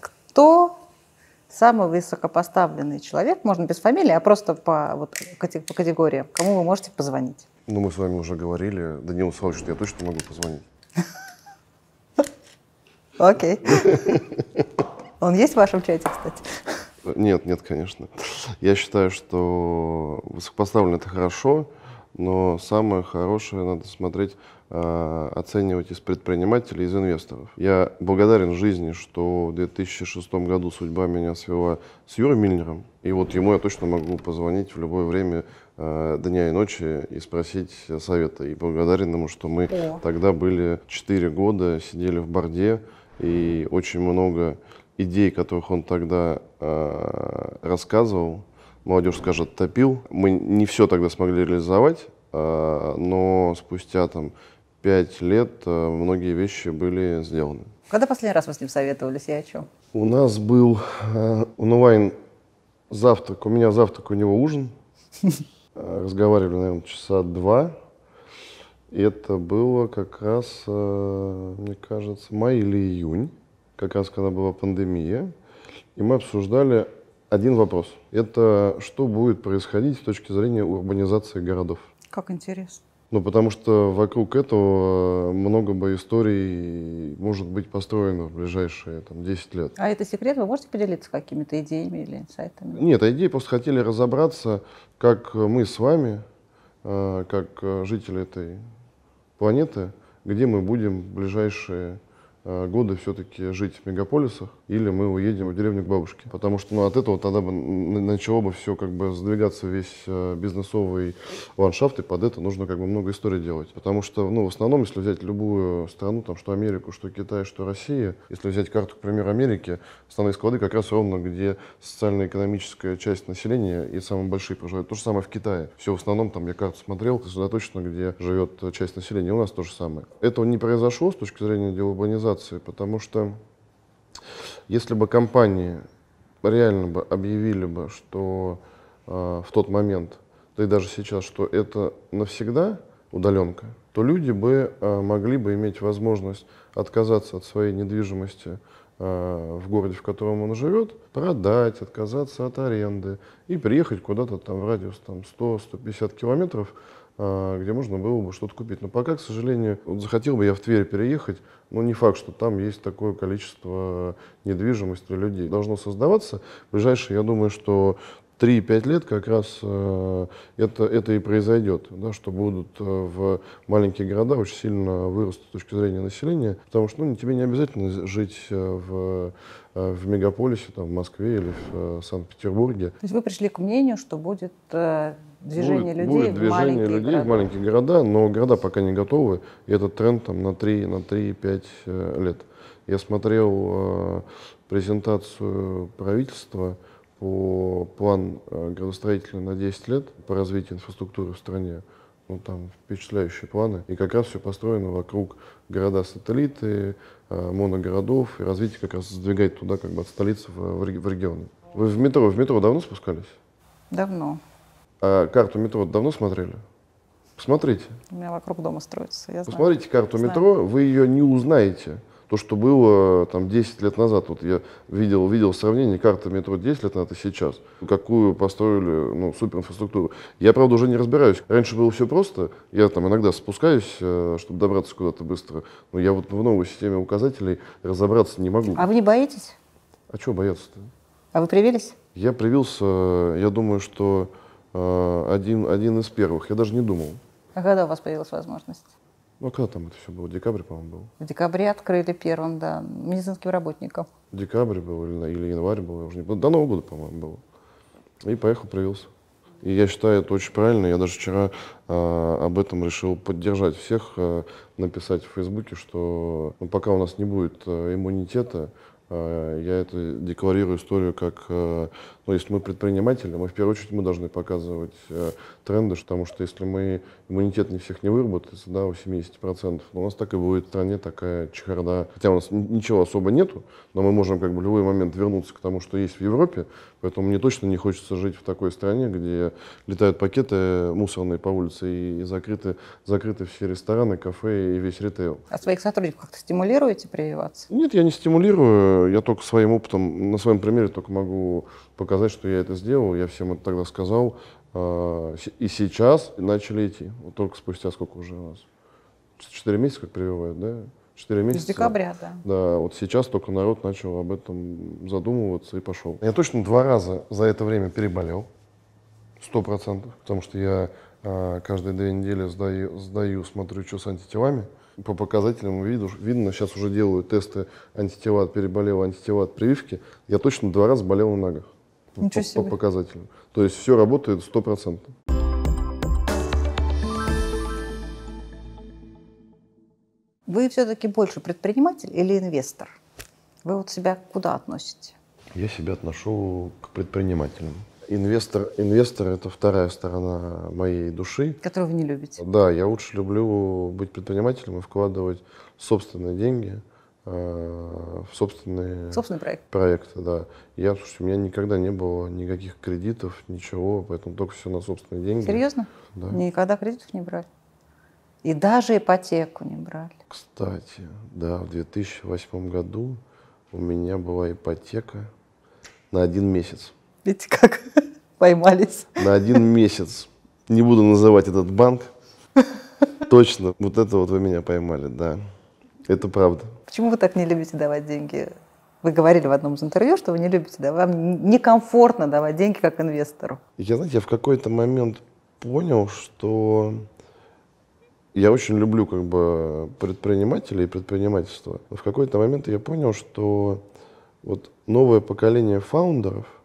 кто самый высокопоставленный человек, можно без фамилии, а просто по, вот, по категориям, кому вы можете позвонить? Ну, мы с вами уже говорили. Данилу Славовичу я точно могу позвонить. Окей. Он есть в вашем чате, кстати? Нет, нет, конечно. Я считаю, что высокопоставлен – это хорошо, но самое хорошее надо смотреть, а, оценивать из предпринимателей, из инвесторов. Я благодарен жизни, что в 2006 году судьба меня свела с Юрой Мильнером, и вот ему я точно могу позвонить в любое время а, дня и ночи и спросить совета. И благодарен ему, что мы О. тогда были 4 года, сидели в Борде, и очень много идей, которых он тогда а, рассказывал, молодежь скажет, топил. Мы не все тогда смогли реализовать, а, но спустя там пять лет э, многие вещи были сделаны. Когда последний раз вы с ним советовались и о чем? У нас был э, онлайн завтрак, у меня завтрак, у него ужин. (laughs) Э, разговаривали, наверное, часа два. И это было как раз, мне кажется, май или июнь, как раз когда была пандемия. И мы обсуждали один вопрос. Это что будет происходить с точки зрения урбанизации городов? Как интересно. Ну, потому что вокруг этого э, много бы историй может быть построено в ближайшие там, 10 лет. А это секрет? Вы можете поделиться какими-то идеями или инсайтами? Нет, а идеи просто хотели разобраться, как мы с вами, э, как э, жители этой планеты, где мы будем в ближайшие годы все-таки жить в мегаполисах, или мы уедем в деревню к бабушке. Потому что ну, от этого тогда бы начало бы все как бы сдвигаться весь э, бизнесовый ландшафт, и под это нужно как бы много историй делать. Потому что, ну, в основном, если взять любую страну, там, что Америку, что Китай, что Россия, если взять карту, к примеру, Америки, основные склады как раз ровно, где социально-экономическая часть населения и самые большие проживают. То же самое в Китае. Все в основном, там, я карту смотрел, сосредоточено, где живет часть населения. У нас то же самое. Этого не произошло с точки зрения делобанизации, потому что если бы компании реально бы объявили бы, что э, в тот момент, да и даже сейчас, что это навсегда удаленка, то люди бы э, могли бы иметь возможность отказаться от своей недвижимости э, в городе, в котором он живет, продать, отказаться от аренды и приехать куда-то там в радиус там, 100-150 километров а, где можно было бы что-то купить. Но пока, к сожалению, вот захотел бы я в Тверь переехать, но не факт, что там есть такое количество недвижимости людей. Должно создаваться. В ближайшие, я думаю, что 3-5 лет как раз э, это, это и произойдет, да, что будут э, в маленькие города очень сильно вырастут с точки зрения населения, потому что ну, тебе не обязательно жить э, в, в мегаполисе, там, в Москве или в Санкт-Петербурге. То есть вы пришли к мнению, что будет движение будет, людей, будет движение маленькие людей города. в маленькие города, но города пока не готовы. И этот тренд там на 3, на 3-5 э, лет. Я смотрел э, презентацию правительства по план э, градостроителя на 10 лет по развитию инфраструктуры в стране. Ну, там впечатляющие планы. И как раз все построено вокруг города-сателлиты, э, моногородов. И развитие как раз сдвигает туда, как бы от столицы в, в, в регионы. Вы в метро, в метро давно спускались? Давно. А карту метро давно смотрели? Посмотрите. У меня вокруг дома строится. Я Посмотрите знаю. карту знаю. метро, вы ее не узнаете. То, что было там 10 лет назад, вот я видел, видел сравнение карты метро 10 лет назад и сейчас, какую построили ну, суперинфраструктуру. Я, правда, уже не разбираюсь. Раньше было все просто, я там иногда спускаюсь, э, чтобы добраться куда-то быстро, но я вот в новой системе указателей разобраться не могу. А вы не боитесь? А чего бояться-то? А вы привились? Я привился, я думаю, что Э, один, один из первых. Я даже не думал. А когда у вас появилась возможность? Ну, а когда там это все было? В декабре, по-моему, было. В декабре открыли первым, да, медицинским работникам. В декабре было или, или январь было, я уже не помню. До Нового года, по-моему, было. И поехал, привился. И я считаю, это очень правильно. Я даже вчера э, об этом решил поддержать всех, э, написать в Фейсбуке, что ну, пока у нас не будет э, иммунитета, э, я это декларирую историю как э, но ну, если мы предприниматели, мы в первую очередь мы должны показывать э, тренды, потому что если мы иммунитет не всех не выработается, да, у 70%, но ну, у нас так и будет в стране такая чехарда. Хотя у нас ничего особо нету, но мы можем как бы в любой момент вернуться к тому, что есть в Европе, поэтому мне точно не хочется жить в такой стране, где летают пакеты мусорные по улице и, и закрыты, закрыты все рестораны, кафе и весь ритейл. А своих сотрудников как-то стимулируете прививаться? Нет, я не стимулирую, я только своим опытом, на своем примере только могу показать сказать, что я это сделал, я всем это тогда сказал. А, и сейчас начали идти. Вот только спустя сколько уже у нас? Четыре месяца, как прививают, да? Четыре месяца. С декабря, да. Да, вот сейчас только народ начал об этом задумываться и пошел. Я точно два раза за это время переболел. Сто процентов. Потому что я а, каждые две недели сдаю, сдаю, смотрю, что с антителами. По показателям виду, видно, сейчас уже делаю тесты антитела от переболела, антитела от прививки. Я точно два раза болел на ногах по, себе. по показателям. То есть все работает стопроцентно. Вы все-таки больше предприниматель или инвестор? Вы вот себя куда относите? Я себя отношу к предпринимателям. Инвестор, инвестор – это вторая сторона моей души. Которую вы не любите. Да, я лучше люблю быть предпринимателем и вкладывать собственные деньги – Э, в собственные Собственный проект. проекты. Да. Я, слушайте, у меня никогда не было никаких кредитов, ничего, поэтому только все на собственные деньги. Серьезно? Да. Никогда кредитов не брали? И даже ипотеку не брали? Кстати, да, в 2008 году у меня была ипотека на один месяц. Видите, как (laughs) поймались? На один месяц. Не буду называть этот банк. (laughs) Точно, вот это вот вы меня поймали, да. Это правда. Почему вы так не любите давать деньги? Вы говорили в одном из интервью, что вы не любите, да? Вам некомфортно давать деньги как инвестору. Я, знаете, я в какой-то момент понял, что я очень люблю как бы предпринимателей и предпринимательство. Но в какой-то момент я понял, что вот новое поколение фаундеров –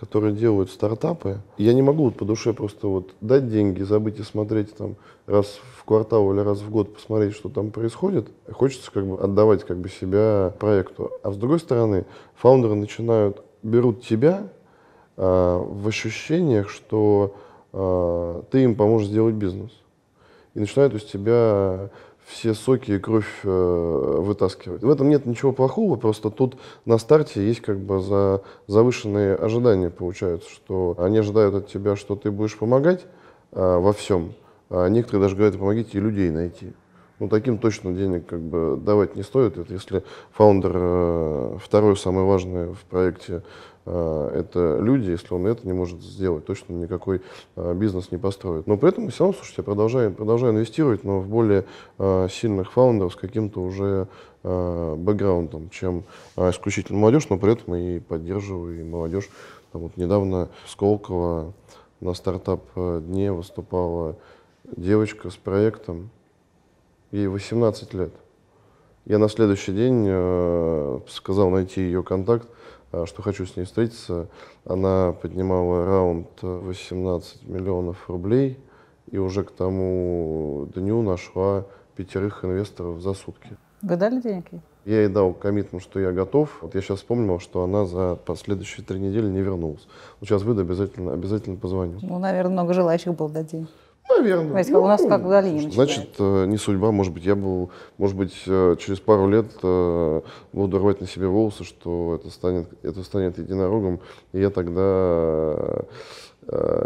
которые делают стартапы, я не могу вот по душе просто вот дать деньги, забыть и смотреть там раз в квартал или раз в год посмотреть, что там происходит. Хочется как бы отдавать как бы себя проекту. А с другой стороны, фаундеры начинают, берут тебя э, в ощущениях, что э, ты им поможешь сделать бизнес. И начинают из тебя все соки и кровь э, вытаскивать. В этом нет ничего плохого, просто тут на старте есть как бы за, завышенные ожидания получается что они ожидают от тебя, что ты будешь помогать э, во всем, а некоторые даже говорят, помогите и людей найти. Ну, таким точно денег как бы давать не стоит. Это если фаундер э, второй самый важный в проекте Э, это люди, если он это не может сделать, точно никакой э, бизнес не построит. Но при этом мы все равно, слушайте, продолжаем, продолжаем инвестировать, но в более э, сильных фаундеров с каким-то уже бэкграундом, чем исключительно молодежь, но при этом и поддерживаю и молодежь. Там вот недавно в Сколково на стартап-дне выступала девочка с проектом, ей 18 лет. Я на следующий день э, сказал найти ее контакт, а что хочу с ней встретиться. Она поднимала раунд 18 миллионов рублей и уже к тому дню нашла пятерых инвесторов за сутки. Вы дали деньги? Я ей дал коммитмент, что я готов. Вот я сейчас вспомнил, что она за последующие три недели не вернулась. Вот сейчас выйду, обязательно, обязательно позвоню. Ну, наверное, много желающих было дать денег. Наверное. Знаете, ну, у нас как в долине Значит, э, не судьба, может быть, я был, может быть, э, через пару лет э, буду рвать на себе волосы, что это станет, это станет единорогом, и я тогда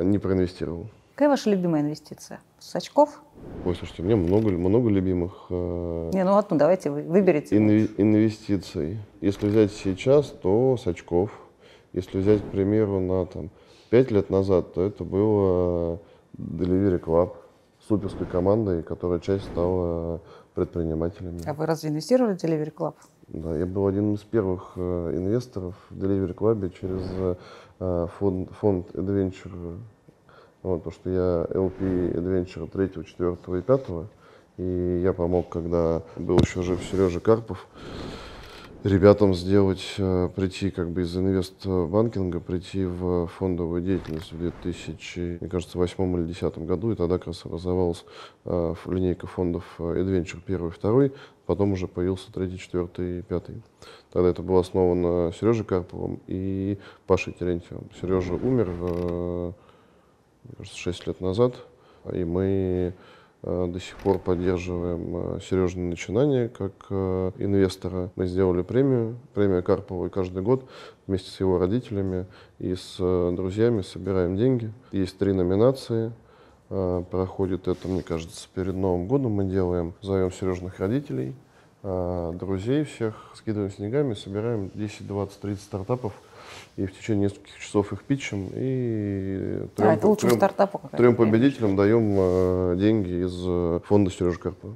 не проинвестировал. Какая ваша любимая инвестиция? С очков? Ой, слушайте, у меня много, много любимых. Не, ну одну давайте выберите. Инве- инвестиций. Если взять сейчас, то с очков. Если взять, к примеру, на там, 5 лет назад, то это было Delivery Club суперской командой, которая часть стала э, предпринимателями. А вы разве инвестировали в Delivery Club? Да, я был одним из первых э, инвесторов в Delivery Club через э, фонд, фонд Adventure. Вот, потому что я LP Adventure 3, 4 и 5. И я помог, когда был еще жив Сережа Карпов ребятам сделать, э, прийти как бы из инвестбанкинга, прийти в фондовую деятельность в 2000, мне кажется, восьмом или десятом году, и тогда как раз образовалась э, линейка фондов Adventure э, первый, второй, потом уже появился третий, четвертый и пятый. Тогда это было основано Сережей Карповым и Пашей Терентьевым. Сережа умер, мне кажется, 6 лет назад, и мы Э, до сих пор поддерживаем э, Сережина начинание как э, инвестора. Мы сделали премию, премия Карповой каждый год вместе с его родителями и с друзьями собираем деньги. Есть три номинации. Проходит это, мне кажется, перед Новым годом мы делаем. Зовем Сережных родителей, друзей всех, скидываем снегами, собираем 10, 20, 30 стартапов и в течение нескольких часов их питчем, и трем, а, это трем, стартапа, трем победителям даем э, деньги из э, фонда Сережи Карпа.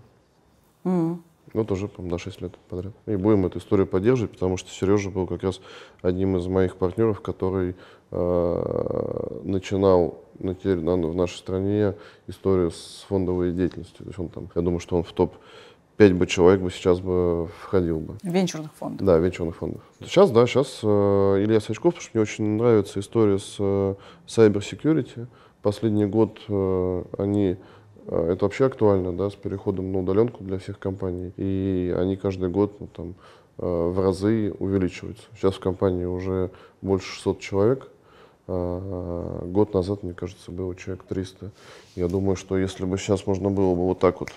Mm. Ну, тоже, по на 6 лет подряд. И будем эту историю поддерживать, потому что Сережа был как раз одним из моих партнеров, который э, начинал на, в нашей стране историю с фондовой деятельностью. То есть он там, я думаю, что он в топ 5 бы человек бы сейчас бы входил бы. Венчурных фондов. Да, венчурных фондов. Сейчас, да, сейчас э, Илья Сачков, потому что мне очень нравится история с э, cyber security. Последний год э, они э, это вообще актуально, да, с переходом на удаленку для всех компаний. И они каждый год ну, там, э, в разы увеличиваются. Сейчас в компании уже больше 600 человек. Э, год назад, мне кажется, было человек 300. Я думаю, что если бы сейчас можно было бы вот так вот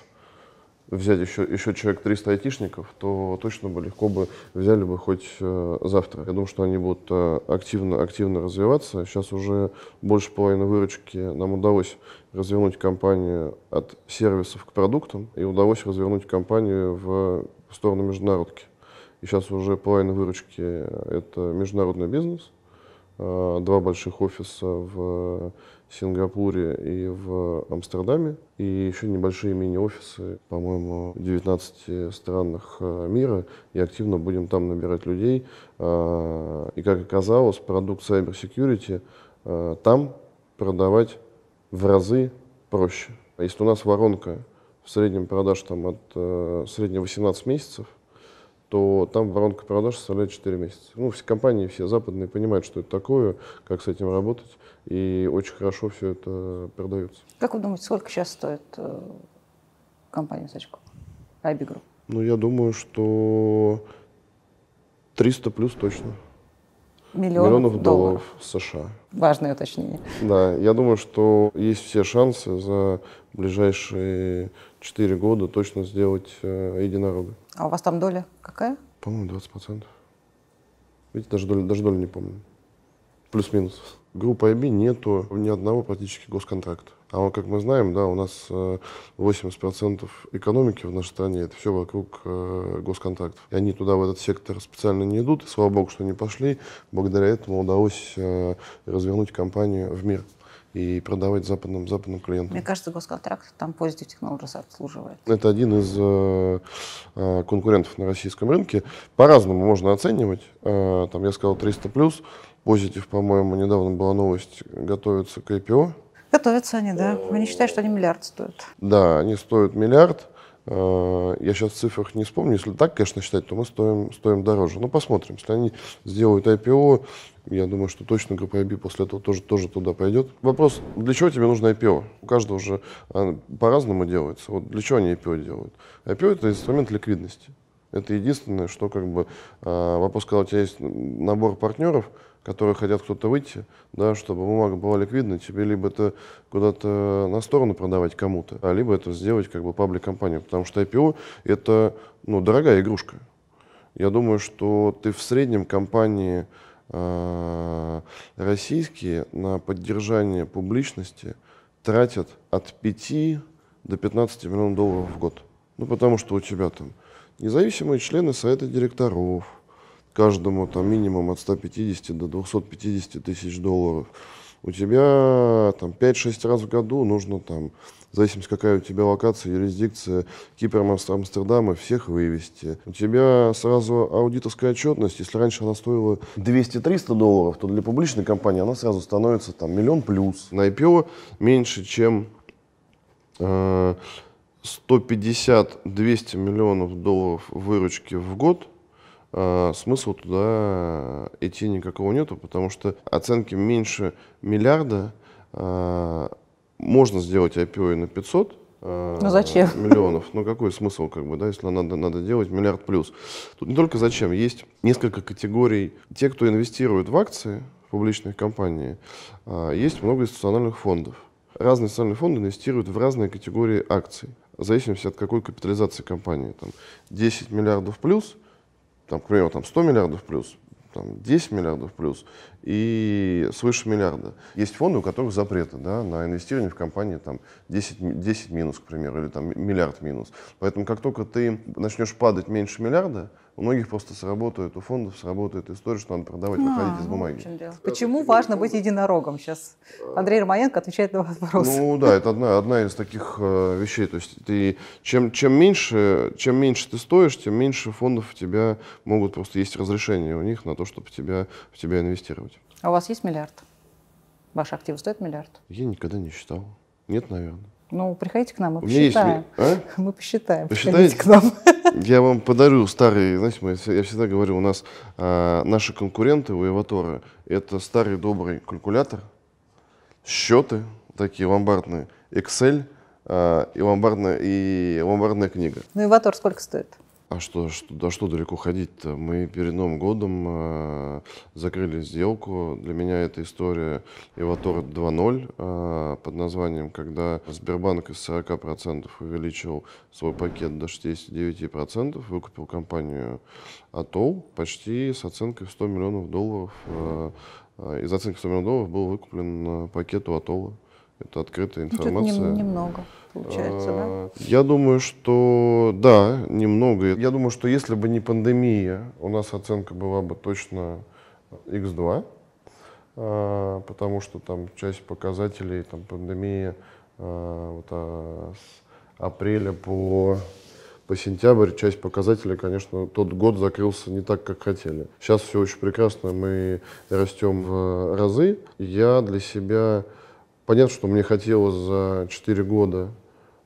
взять еще, еще человек 300 айтишников, то точно бы легко бы взяли бы хоть э, завтра. Я думаю, что они будут э, активно, активно развиваться. Сейчас уже больше половины выручки нам удалось развернуть компанию от сервисов к продуктам, и удалось развернуть компанию в сторону международки. И сейчас уже половина выручки — это международный бизнес, э, два больших офиса в в Сингапуре и в Амстердаме, и еще небольшие мини-офисы, по-моему, в 19 странах э, мира, и активно будем там набирать людей. А, и, как оказалось, продукт Cyber Security э, там продавать в разы проще. А если у нас воронка в среднем продаж там от э, среднего 18 месяцев, то там воронка продаж составляет 4 месяца. Ну, все компании, все западные понимают, что это такое, как с этим работать и очень хорошо все это продается. Как вы думаете, сколько сейчас стоит э, компания Сачко, IB Ну, я думаю, что 300 плюс точно. Миллионов, миллионов долларов. долларов США. Важное уточнение. Да, я думаю, что есть все шансы за ближайшие 4 года точно сделать э, единорога. А у вас там доля какая? По-моему, 20%. Видите, даже долю, даже долю не помню. Плюс-минус. Группы IB нету ни одного практически госконтракта. А как мы знаем, да, у нас 80% э, экономики в нашей стране, это все вокруг э, госконтрактов. И они туда, в этот сектор, специально не идут. И, слава богу, что они пошли. Благодаря этому удалось э, развернуть компанию в мир и продавать западным, западным клиентам. Мне кажется, госконтракт там Positive Technologies обслуживает. Это один из э, э, конкурентов на российском рынке. По-разному можно оценивать. Э, там я сказал 300+. плюс. Позитив, по-моему, недавно была новость, готовится к IPO. Готовятся они, да. не считают, что они миллиард стоят. Да, они стоят миллиард. Э, я сейчас в цифрах не вспомню, если так, конечно, считать, то мы стоим, стоим дороже. Но ну, посмотрим, если они сделают IPO, я думаю, что точно Группа GPIB после этого тоже, тоже туда пойдет. Вопрос, для чего тебе нужно IPO? У каждого уже а, по-разному делается. Вот для чего они IPO делают? IPO – это инструмент ликвидности. Это единственное, что как бы а, вопрос, когда у тебя есть набор партнеров – которые хотят кто-то выйти, да, чтобы бумага была ликвидна, тебе либо это куда-то на сторону продавать кому-то, а либо это сделать как бы паблик-компанию, потому что IPO – это ну, дорогая игрушка. Я думаю, что ты в среднем компании а, российские на поддержание публичности тратят от 5 до 15 миллионов долларов в год. Ну, потому что у тебя там независимые члены совета директоров – каждому там минимум от 150 до 250 тысяч долларов. У тебя там 5-6 раз в году нужно там, в зависимости какая у тебя локация, юрисдикция, Кипр, Амстердама, всех вывести. У тебя сразу аудиторская отчетность, если раньше она стоила 200-300 долларов, то для публичной компании она сразу становится там миллион плюс. На IPO меньше, чем э, 150-200 миллионов долларов выручки в год – Э, смысла туда идти никакого нету, потому что оценки меньше миллиарда э, можно сделать IPO и на 500, э, ну зачем? (laughs) Миллионов. Ну какой смысл, как бы, да, если надо, надо делать миллиард плюс. Тут не только зачем, есть несколько категорий. Те, кто инвестирует в акции в публичных компаний, есть много институциональных фондов. Разные институциональные фонды инвестируют в разные категории акций, в зависимости от какой капитализации компании. Там 10 миллиардов плюс – там, к примеру, там 100 миллиардов плюс, там 10 миллиардов плюс и свыше миллиарда. Есть фонды, у которых запреты да, на инвестирование в компании там, 10, 10 минус, к примеру, или там, миллиард минус. Поэтому как только ты начнешь падать меньше миллиарда, у многих просто сработает, у фондов сработает история, что надо продавать, а, выходить а, из ну, бумаги. Ну, Почему важно быть единорогом сейчас? А. Андрей Романенко отвечает на вопрос. Ну да, это одна, одна из таких э, вещей. То есть ты, чем, чем, меньше, чем меньше ты стоишь, тем меньше фондов у тебя могут просто есть разрешение у них на то, чтобы тебя, в тебя инвестировать. А у вас есть миллиард? Ваши активы стоят миллиард? Я никогда не считал. Нет, наверное. Ну, приходите к нам, мы посчитаем. Есть... А? (laughs) Мы посчитаем. Посчитаете? Приходите к нам. (laughs) Я вам подарю старые, знаете, я всегда говорю, у нас а, наши конкуренты у Эватора это старый добрый калькулятор, счеты такие ломбардные, Excel а, – и ломбардная, и ломбардная книга. Ну и сколько стоит? А что, что, да что далеко ходить-то? Мы перед Новым годом э, закрыли сделку. Для меня эта история Эватор 2.0 э, под названием, когда Сбербанк из 40% увеличил свой пакет до 69%, выкупил компанию АТОЛ почти с оценкой в 100 миллионов долларов. Э, э из оценки 100 миллионов долларов был выкуплен пакет у АТОЛа. Это открытая ну, информация. Тут немного получается, да? Э, я думаю, что да, немного. Я думаю, что если бы не пандемия, у нас оценка была бы точно X2, э, потому что там часть показателей, там пандемия э, вот, а, с апреля по по сентябрь часть показателей, конечно, тот год закрылся не так, как хотели. Сейчас все очень прекрасно, мы растем в разы. Я для себя Понятно, что мне хотелось за 4 года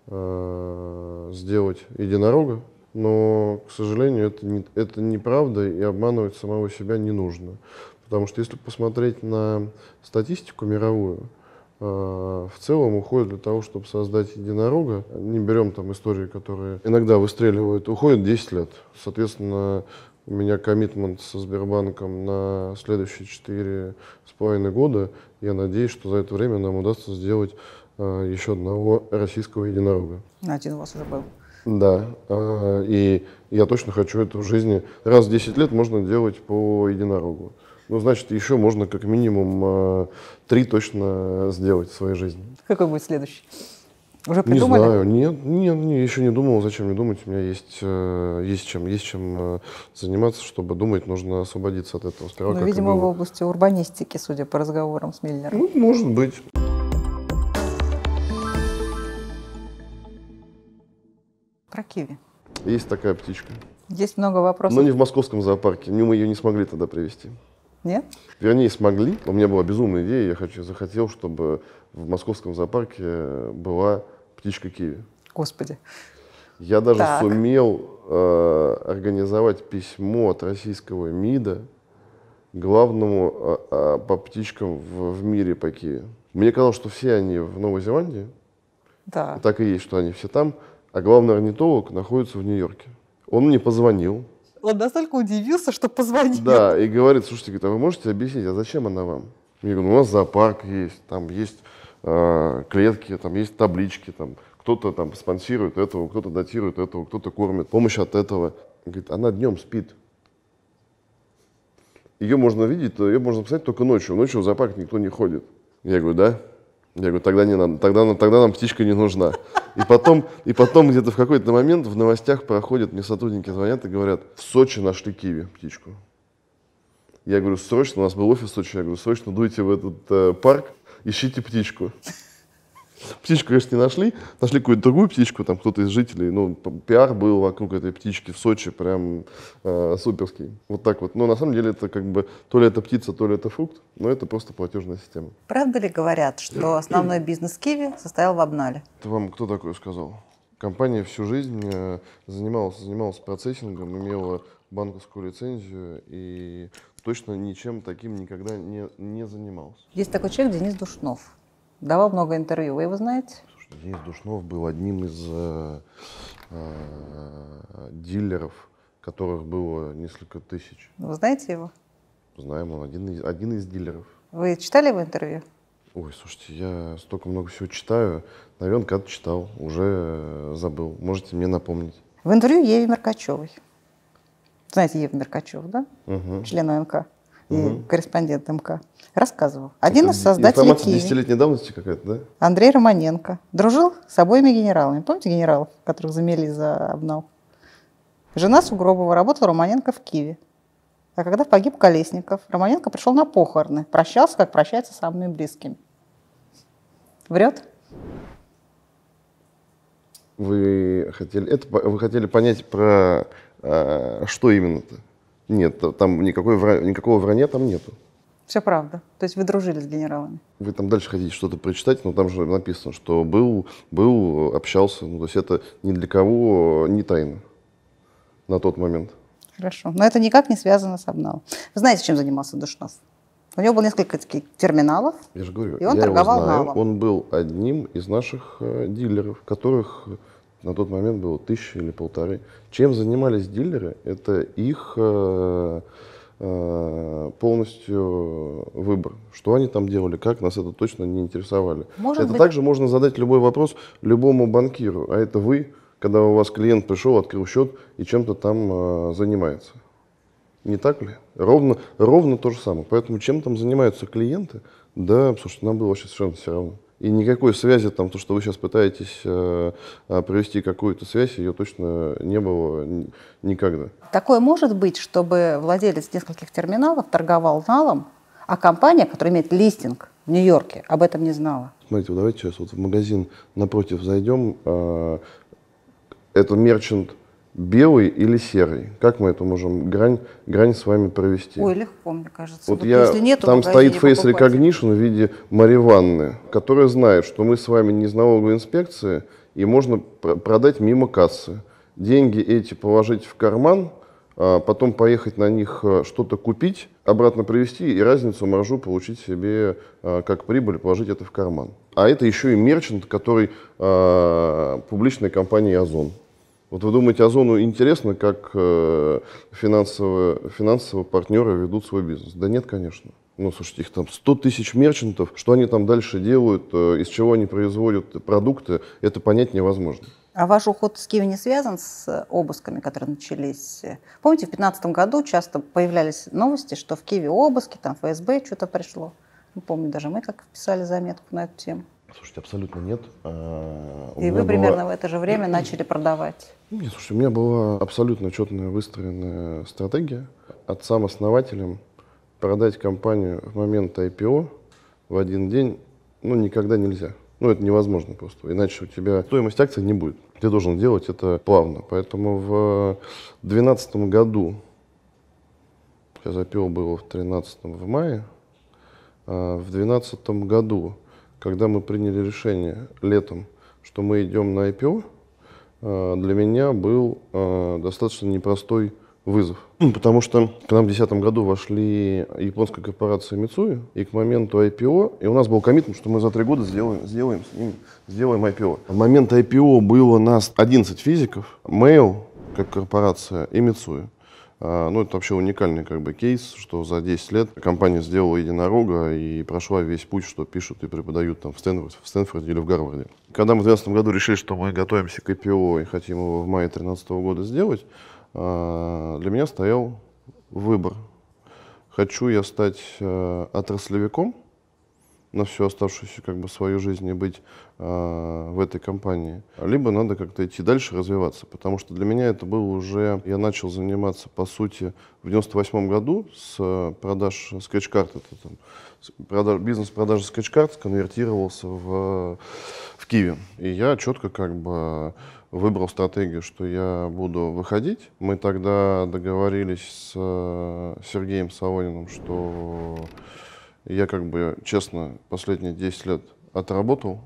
э, сделать единорога, но, к сожалению, это, не, это неправда, и обманывать самого себя не нужно. Потому что если посмотреть на статистику мировую, э, в целом уходит для того, чтобы создать единорога. Не берем там истории, которые иногда выстреливают, уходит 10 лет. Соответственно, у меня коммитмент со Сбербанком на следующие 4,5 года. Я надеюсь, что за это время нам удастся сделать Э, еще одного российского единорога. Один у вас уже был. Да, а, и я точно хочу это в жизни. Раз в 10 лет можно делать по единорогу. Ну, значит, еще можно как минимум э, три точно сделать в своей жизни. Какой будет следующий? Уже придумали? Не знаю, нет, нет, нет, еще не думал, зачем мне думать, у меня есть, э, есть чем, есть чем заниматься, чтобы думать, нужно освободиться от этого. Сперва, ну, видимо, в области урбанистики, судя по разговорам с Миллером. Ну, может быть. Кракиве. Есть такая птичка. Есть много вопросов. Но не в московском зоопарке. Мы ее не смогли тогда привести. Нет? Вернее, смогли. У меня была безумная идея. Я хочу, захотел, чтобы в московском зоопарке была птичка киви. Господи. Я даже так. сумел э, организовать письмо от российского МИДа главному э, э, по птичкам в, в мире по киви. Мне казалось, что все они в Новой Зеландии. Да. так и есть, что они все там а главный орнитолог находится в Нью-Йорке. Он мне позвонил. Он настолько удивился, что позвонил. Да, и говорит, слушайте, а вы можете объяснить, а зачем она вам? Я говорю, ну, у нас зоопарк есть, там есть э, клетки, там есть таблички, там кто-то там спонсирует этого, кто-то датирует этого, кто-то кормит, помощь от этого. Он говорит, она днем спит. Ее можно видеть, ее можно посмотреть только ночью. Ночью в зоопарк никто не ходит. Я говорю, да? Я говорю, тогда не надо, тогда, тогда нам птичка не нужна. И потом, и потом где-то в какой-то момент в новостях проходят, мне сотрудники звонят и говорят, в Сочи нашли киви, птичку. Я говорю, срочно, у нас был офис в Сочи, я говорю, срочно дуйте в этот э, парк, ищите птичку. Птичку, конечно, не нашли. Нашли какую-то другую птичку, там кто-то из жителей. Ну, пиар был вокруг этой птички в Сочи прям э, суперский. Вот так вот. Но на самом деле это как бы то ли это птица, то ли это фрукт, но это просто платежная система. Правда ли говорят, что (clears throat) основной бизнес Киви состоял в обнале? Это вам кто такое сказал? Компания всю жизнь э, занималась, занималась процессингом, имела банковскую лицензию и точно ничем таким никогда не, не занимался. Есть такой человек Денис Душнов. Давал много интервью, вы его знаете? Слушай, Денис Душнов был одним из э, э, дилеров, которых было несколько тысяч. Вы знаете его? Знаем, он один из, один из дилеров. Вы читали его интервью? Ой, слушайте, я столько много всего читаю. Наверное, когда читал, уже э, забыл. Можете мне напомнить. В интервью Еве Меркачевой. Знаете Еву Меркачеву, да? Угу. Член НК и угу. корреспондент МК, рассказывал. Один Это из создателей Информация Киви, десятилетней давности какая-то, да? Андрей Романенко. Дружил с обоими генералами. Помните генералов, которых замели за обнал? Жена Сугробова работала Романенко в Киеве. А когда погиб Колесников, Романенко пришел на похороны, прощался, как прощается с самыми близкими. Врет? Вы хотели, это, вы хотели понять про а, что именно-то? Нет, там никакой вра... никакого вранья там нету. Все правда. То есть вы дружили с генералами? Вы там дальше хотите что-то прочитать, но там же написано, что был, был, общался. Ну, то есть это ни для кого не тайна на тот момент. Хорошо. Но это никак не связано с обналом. Вы знаете, чем занимался Душнов? У него было несколько таких терминалов. Я же говорю, и он я торговал его знаю. налом. Он был одним из наших э, дилеров, которых на тот момент было тысяча или полторы. Чем занимались дилеры? Это их э, э, полностью выбор. Что они там делали, как, нас это точно не интересовали. Может это быть... также можно задать любой вопрос любому банкиру, а это вы, когда у вас клиент пришел, открыл счет и чем-то там э, занимается. Не так ли? Ровно, ровно то же самое. Поэтому чем там занимаются клиенты, да, потому нам было вообще совершенно все равно. И никакой связи там, то, что вы сейчас пытаетесь э, а, провести какую-то связь, ее точно не было никогда. Такое может быть, чтобы владелец нескольких терминалов торговал налом, а компания, которая имеет листинг в Нью-Йорке, об этом не знала. Смотрите, вот давайте сейчас вот в магазин напротив зайдем. Э, а, это мерчант белый или серый? Как мы эту можем грань, грань с вами провести? Ой, легко, мне кажется. Вот, вот я, если нету, там стоит Face покупать. Recognition в виде Мари Ванны, которая знает, что мы с вами не из налоговой инспекции, и можно пр продать мимо кассы. Деньги эти положить в карман, а потом поехать на них э, что-то купить, обратно привезти и разницу маржу получить себе а, как прибыль, положить это в карман. А это еще и мерчант, который а, э, публичной компании «Озон». Вот вы думаете, Озону интересно, как э, финансовые, финансовые партнеры ведут свой бизнес? Да нет, конечно. Ну, слушайте, их там 100 тысяч мерчантов, что они там дальше делают, э, из чего они производят продукты, это понять невозможно. А ваш уход с Киева не связан с обысками, которые начались? Помните, в 2015 году часто появлялись новости, что в Киеве обыски, там ФСБ что-то пришло. Не ну, помню, даже мы как писали заметку на эту тему. Слушайте, абсолютно нет. Э, И вы примерно было... в это же время начали продавать. Нет, слушай, у меня была абсолютно четная выстроенная стратегия от сам основателем продать компанию в момент IPO в один день, ну, никогда нельзя. Ну, это невозможно просто. Иначе у тебя стоимость акций не будет. Ты должен делать это плавно. Поэтому в 2012 году, сейчас IPO было в 2013 в мае, а, в 2012 году, когда мы приняли решение летом, что мы идем на IPO, Э, для меня был э, достаточно непростой вызов. Потому что к нам в 2010 году вошли японская корпорация Mitsui, и к моменту IPO, и у нас был коммитмент, что мы за три года сделаем, сделаем, с ним, сделаем IPO. В момент IPO было нас 11 физиков, Mail, как корпорация, и Mitsui. А, ну, это вообще уникальный как бы кейс, что за 10 лет компания сделала единорога и прошла весь путь, что пишут и преподают там в Стэнфорде, в Стэнфорде или в Гарварде. Когда мы в 2012 году решили, что мы готовимся к IPO и хотим его в мае 2013 года сделать, а, для меня стоял выбор. Хочу я стать э, отраслевиком, на всю оставшуюся как бы свою жизнь и быть э, в этой компании. Либо надо как-то идти дальше, развиваться, потому что для меня это было уже, я начал заниматься, по сути, в 98 году с э, продаж скетч-карт, это там, продаж, бизнес продажи скетч-карт конвертировался в, в Киеве. И я четко как бы выбрал стратегию, что я буду выходить. Мы тогда договорились с э, Сергеем Савониным, что я как бы, честно, последние 10 лет отработал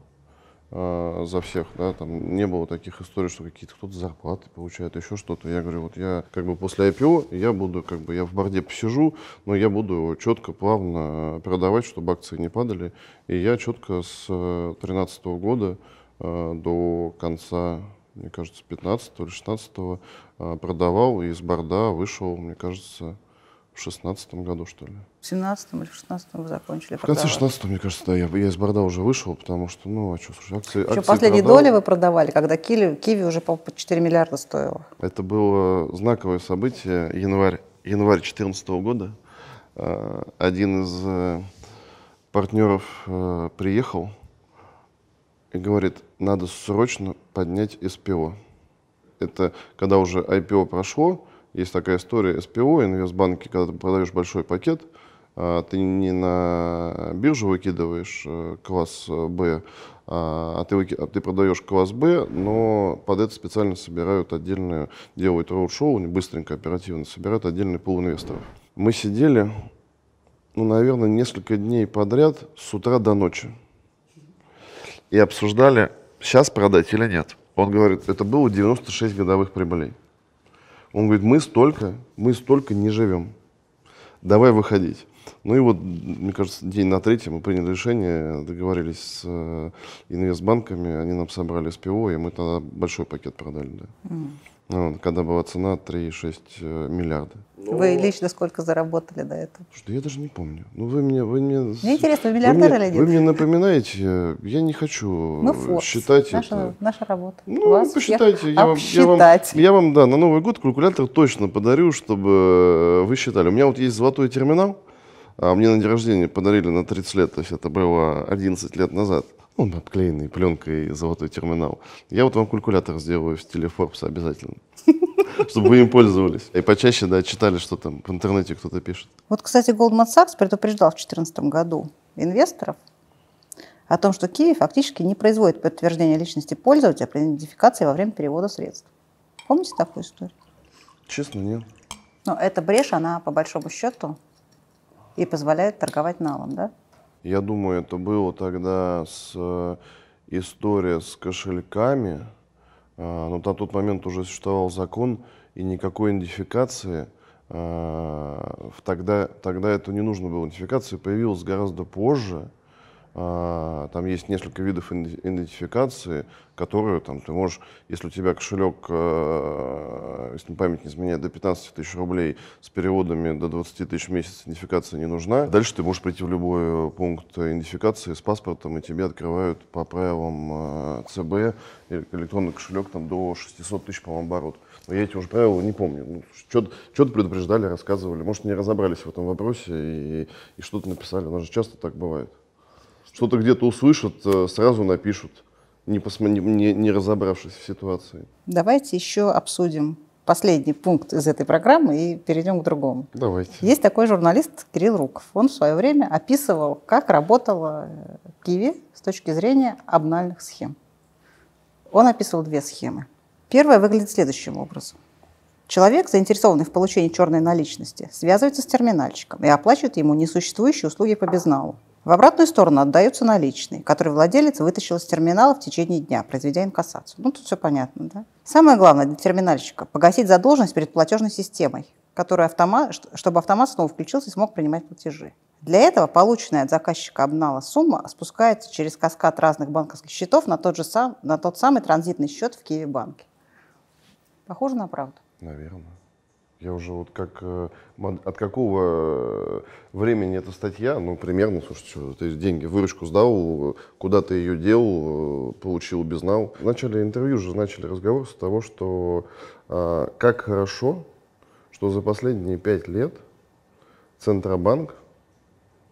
э, за всех, да, там не было таких историй, что какие-то кто-то зарплаты получает, еще что-то. Я говорю, вот я как бы после IPO, я буду как бы, я в борде посижу, но я буду четко, плавно продавать, чтобы акции не падали. И я четко с 2013 э, года э, до конца мне кажется, 15 или 16 э, продавал и из борда вышел, мне кажется, шестнадцатом году, что ли. В семнадцатом или в шестнадцатом вы закончили В конце шестнадцатого, мне кажется, да, я, я из Борда уже вышел, потому что, ну, а что, слушай, акции, Еще акции последние продал. доли вы продавали, когда Киви, Киви уже по 4 миллиарда стоило. Это было знаковое событие, январь, январь четырнадцатого года. Э, один из э, партнеров э, приехал и говорит, надо срочно поднять СПО. Это когда уже IPO прошло, есть такая история СПО, инвестбанки, когда ты продаешь большой пакет, а, ты не на биржу выкидываешь э, класс э, Б, а, а ты, выки... а ты продаешь класс Б, но под это специально собирают отдельную, делают роуд-шоу, быстренько, оперативно, собирают отдельный пул инвесторов. Мы сидели, ну, наверное, несколько дней подряд с утра до ночи и обсуждали, сейчас продать или нет. Он говорит, это было 96 годовых прибылей. Он говорит, мы столько, мы столько не живем. Давай выходить. Ну и вот, мне кажется, день на третий мы приняли решение, договорились с э, инвестбанками, они нам собрали СПО, и мы тогда большой пакет продали. Да. Mm когда была цена 3,6 э, миллиарда. Ну. Вы лично сколько заработали до этого? Что, я даже не помню. Ну, вы мне... Вы мне, мне интересно, вы миллиардер или нет? Вы мне напоминаете, э, я не хочу э, ну, форс, считать наша, это. Наша работа. Ну, Вас посчитайте. я, вам, я, вам, я вам, да, на Новый год калькулятор точно подарю, чтобы вы считали. У меня вот есть золотой терминал, а мне на день рождения подарили на 30 лет, то есть это было 11 лет назад. Он ну, обклеенный пленкой золотой терминал. Я вот вам калькулятор сделаю в стиле Forbes обязательно. (laughs) Чтобы вы им пользовались. И почаще, да, читали, что там в интернете кто-то пишет. Вот, кстати, Goldman Sachs предупреждал в 2014 году инвесторов о том, что Киви фактически не производит подтверждение личности пользователя при идентификации во время перевода средств. Помните такую историю? Честно, нет. Но эта брешь, она по большому счету и позволяет торговать налом, да? Я думаю, это было тогда с э, история с кошельками, э, но на тот момент уже существовал закон, и никакой идентификации э, тогда, тогда это не нужно было. Идентификация появилась гораздо позже, а, там есть несколько видов идентификации, которые там, ты можешь, если у тебя кошелек, э, если память не изменяет, до 15 тысяч рублей с переводами до 20 тысяч в месяц идентификация не нужна. Дальше ты можешь прийти в любой пункт идентификации с паспортом, и тебе открывают по правилам э, ЦБ э, электронный кошелек там, до 600 тысяч, по-моему, оборот. Но я эти уже правила не помню. Ну, что-то предупреждали, рассказывали. Может, не разобрались в этом вопросе и, и что-то написали. У нас же часто так бывает что-то где-то услышат, э, сразу напишут, не, посмо... не, не разобравшись в ситуации. Давайте еще обсудим последний пункт из этой программы и перейдем к другому. Давайте. Есть такой журналист Кирилл Руков. Он в свое время описывал, как работала э, Киви с точки зрения обнальных схем. Он описывал две схемы. Первая выглядит следующим образом. Человек, заинтересованный в получении черной наличности, связывается с терминальщиком и оплачивает ему несуществующие услуги по безналу. В обратную сторону отдаются наличные, которые владелец вытащил из терминала в течение дня, произведя инкассацию. Ну, тут все понятно, да? Самое главное для терминальщика – погасить задолженность перед платежной системой, которая автомат, чтобы автомат снова включился и смог принимать платежи. Для этого полученная от заказчика обнала сумма спускается через каскад разных банковских счетов на тот, же сам, на тот самый транзитный счет в Киеве банке. Похоже на правду? Наверное. Я уже вот как... Э, от какого э, времени эта статья? Ну, примерно, слушайте, ты деньги, выручку сдал, куда ты ее делал, э, получил, безнал. В начале интервью же начали разговор с того, что как хорошо, что за последние пять лет Центробанк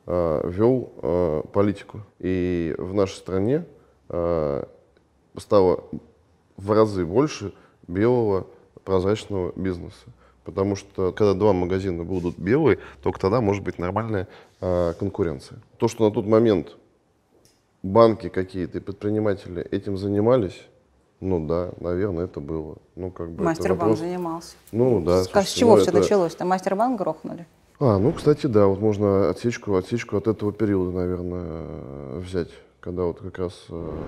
вел политику. И в нашей стране стало в разы больше белого прозрачного бизнеса. Потому что когда два магазина будут белые, только тогда может быть нормальная э, конкуренция. То, что на тот момент банки какие-то и предприниматели этим занимались, ну да, наверное, это было. Ну, как бы Мастербанк занимался. Ну да. С, с чего ну, все это... началось-то? Мастербанк грохнули? А, ну, кстати, да, вот можно отсечку, отсечку от этого периода, наверное, взять, когда вот как раз а,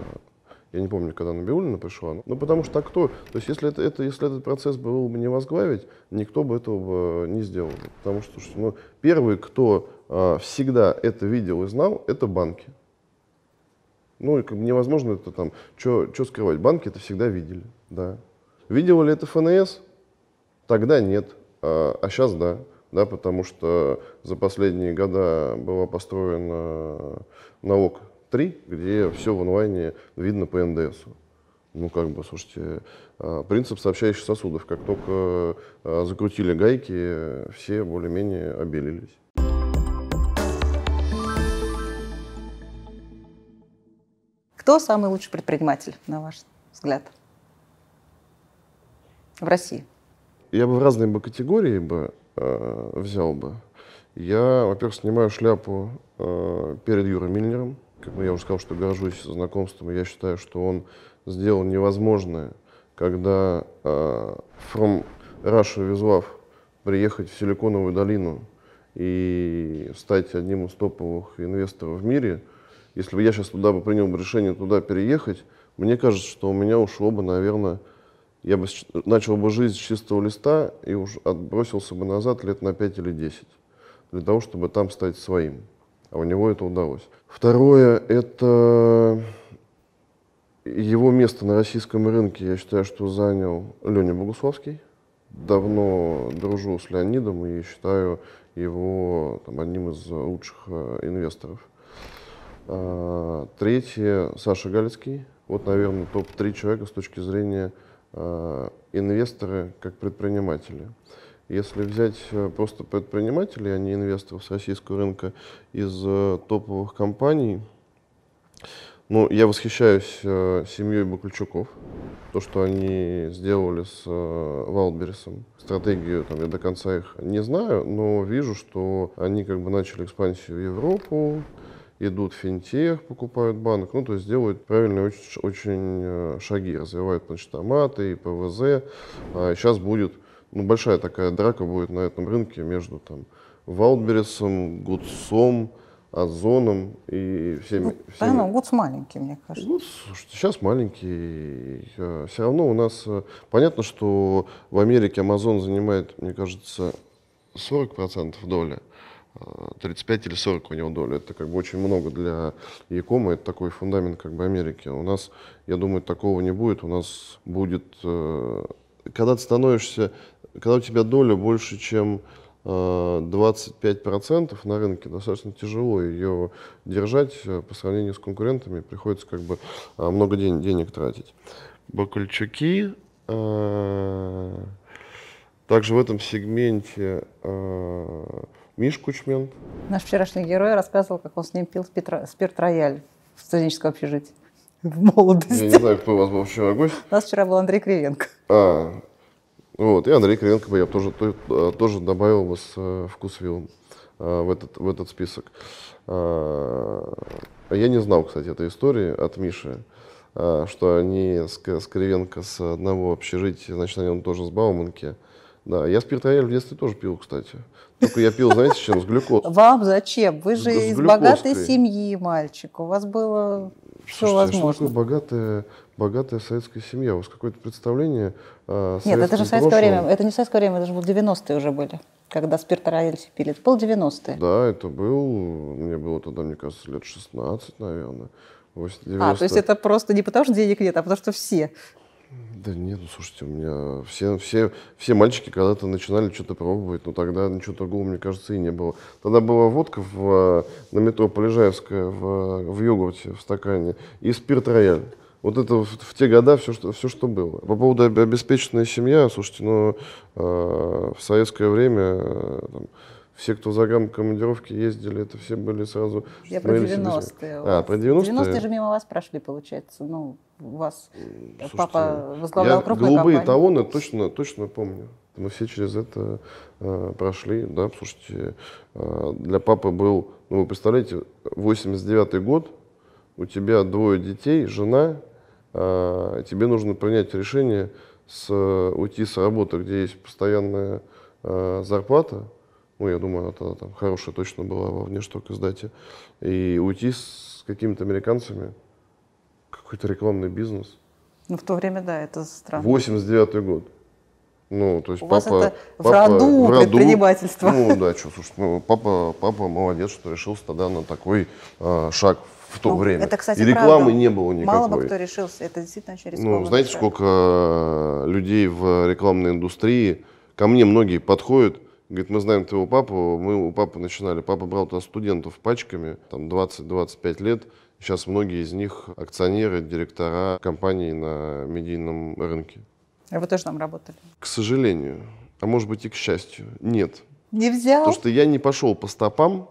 я не помню, когда Набиулина пришла. Ну, потому что а кто? То есть, если, это, это, если этот процесс был бы не возглавить, никто бы этого бы э, не сделал. Потому что ну, первый, кто а, всегда это видел и знал, это банки. Ну, и как невозможно это там, что скрывать. Банки это всегда видели, да. Видела ли это ФНС? Тогда нет, а, а сейчас да да, потому что за последние года была построена э, налог три, где все в онлайне видно по НДС. Ну, как бы, слушайте, а, принцип сообщающих сосудов. Как только а, закрутили гайки, все более-менее обелились. Кто самый лучший предприниматель, на ваш взгляд, в России? Я бы в разные бы категории бы э, взял бы. Я, во-первых, снимаю шляпу э, перед Юрой Мильнером, как бы я уже сказал, что горжусь знакомством, я считаю, что он сделал невозможное, когда э, From Russia Визвав приехать в Силиконовую долину и стать одним из топовых инвесторов в мире, если бы я сейчас туда бы принял бы решение туда переехать, мне кажется, что у меня ушло бы, наверное, я бы начал бы жизнь с чистого листа и уж отбросился бы назад лет на 5 или 10 для того, чтобы там стать своим. А у него это удалось. Второе – это его место на российском рынке, я считаю, что занял Леня Богуславский. Давно дружу с Леонидом и считаю его там, одним из лучших э, инвесторов. А, третье – Саша Галицкий. Вот, наверное, топ-3 человека с точки зрения э, инвестора как предпринимателя. Если взять э, просто предпринимателей, а не инвесторов с российского рынка из э, топовых компаний, ну, я восхищаюсь э, семьей Баключуков, то, что они сделали с э, Стратегию там, я до конца их не знаю, но вижу, что они как бы начали экспансию в Европу, идут в финтех, покупают банк, ну, то есть делают правильные очень, очень шаги, развивают, значит, и ПВЗ. А сейчас будет ну, большая такая драка будет на этом рынке между там Валбересом, Гудсом, Озоном и всеми. Ну, всеми. Да, ну, Гудс маленький, мне кажется. Ну, Гудс сейчас маленький. Э, Все равно у нас э, понятно, что в Америке Amazon занимает, мне кажется, 40% доли. 35 э, или 40 у него доли. Это как бы очень много для Якома. это такой фундамент как бы Америки. У нас, я думаю, такого не будет. У нас будет когда ты становишься, когда у тебя доля больше, чем 25% э, на рынке достаточно тяжело ее держать э, по сравнению с конкурентами, приходится как бы э, много ден- денег тратить. Бакальчуки. Также в этом сегменте Миш Кучмен. Наш вчерашний герой рассказывал, как он с ним пил спирт-рояль в студенческом общежитии в молодости. Я не знаю, кто у вас был вчера гость. У нас вчера был Андрей Кривенко. А, вот, и Андрей Кривенко бы я тоже, э, тоже добавил вас э, вкусвилом э, в, этот, в этот список. А, я не знал, кстати, этой истории от Миши, а, что они с, Кривенко с одного общежития, значит, они он тоже с Бауманки, да, я спиртрояль в детстве тоже пил, кстати. Только я пил, знаете, с чем? С глюкозой. Вам зачем? Вы же из богатой семьи, мальчик. У вас было все возможно. А что такое богатая, богатая советская семья? У вас какое-то представление о э, Нет, это же советское время. Это не советское время, это же было 90-е уже были, когда спирторояль все пили. Это был 90-е. Да, это был, мне было тогда, мне кажется, лет 16, наверное. 90. А, то есть это просто не потому, что денег нет, а потому, что все. Да нет, ну слушайте, у меня все, все, все мальчики когда-то начинали что-то пробовать, но тогда ничего другого, мне кажется, и не было. Тогда была водка в, э, на метро Полежаевская в, э, в йогурте, в стакане, и спирт рояль. Вот это в, в те года все что, все, что было. По поводу обеспеченной семья, слушайте, ну, э, в советское время э, все, кто за грамм командировки ездили, это все были сразу... Я про 90-е. А, про 90-е? 90-е же мимо вас прошли, получается. Ну, у вас Слушайте, папа возглавлял я крупную голубые компанию. талоны точно, точно помню. Мы все через это э, прошли, да, слушайте, э, для папы был, ну, вы представляете, 89-й год, у тебя двое детей, жена, э, тебе нужно принять решение с, уйти с работы, где есть постоянная э, зарплата, ну, я думаю, это там хорошая точно была во внешторг издате, и уйти с какими-то американцами, какой-то рекламный бизнес. Ну, в то время, да, это странно. 89 год. Ну, то есть У папа... Вас это папа, в роду роду, предпринимательство. Ну, да, что, слушай, ну, папа, папа молодец, что решился тогда на такой э, шаг в то ну, время. Это, кстати, И рекламы правда. не было никакой. Мало бы кто решился, это действительно очень рискованно. Ну, знаете, шаг. сколько а, людей в рекламной индустрии, ко мне многие подходят, Говорит, мы знаем твоего папу, мы у папы начинали. Папа брал туда студентов пачками, там 20-25 лет. Сейчас многие из них акционеры, директора компаний на медийном рынке. А вы тоже там работали? К сожалению, а может быть и к счастью, нет. Не взял? Потому что я не пошел по стопам.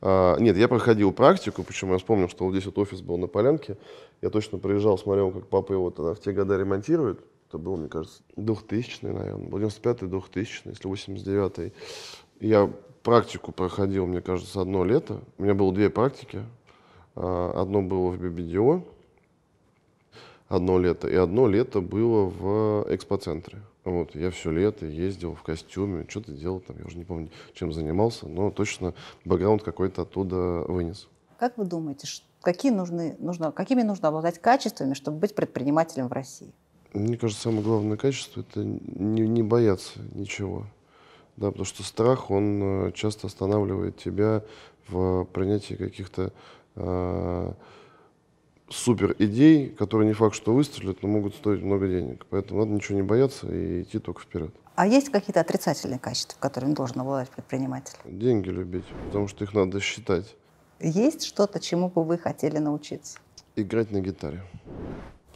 А, нет, я проходил практику, почему я вспомнил, что вот здесь вот офис был на Полянке. Я точно приезжал, смотрел, как папа его тогда в те годы ремонтирует это был, мне кажется, 2000 наверное, 95-2000, если 89 Я практику проходил, мне кажется, одно лето. У меня было две практики. А, одно было в BBDO, одно лето, и одно лето было в экспоцентре. Вот, я все лето ездил в костюме, что-то делал там, я уже не помню, чем занимался, но точно бэкграунд какой-то оттуда вынес. Как вы думаете, какие нужны, нужно, какими нужно обладать качествами, чтобы быть предпринимателем в России? Мне кажется, самое главное качество – это не, не бояться ничего. Да, потому что страх, он э, часто останавливает тебя в принятии каких-то э, супер идей, которые не факт, что выстрелят, но могут стоить много денег. Поэтому надо ничего не бояться и идти только вперед. А есть какие-то отрицательные качества, которыми должен обладать предприниматель? Деньги любить, потому что их надо считать. Есть что-то, чему бы вы хотели научиться? Играть на гитаре.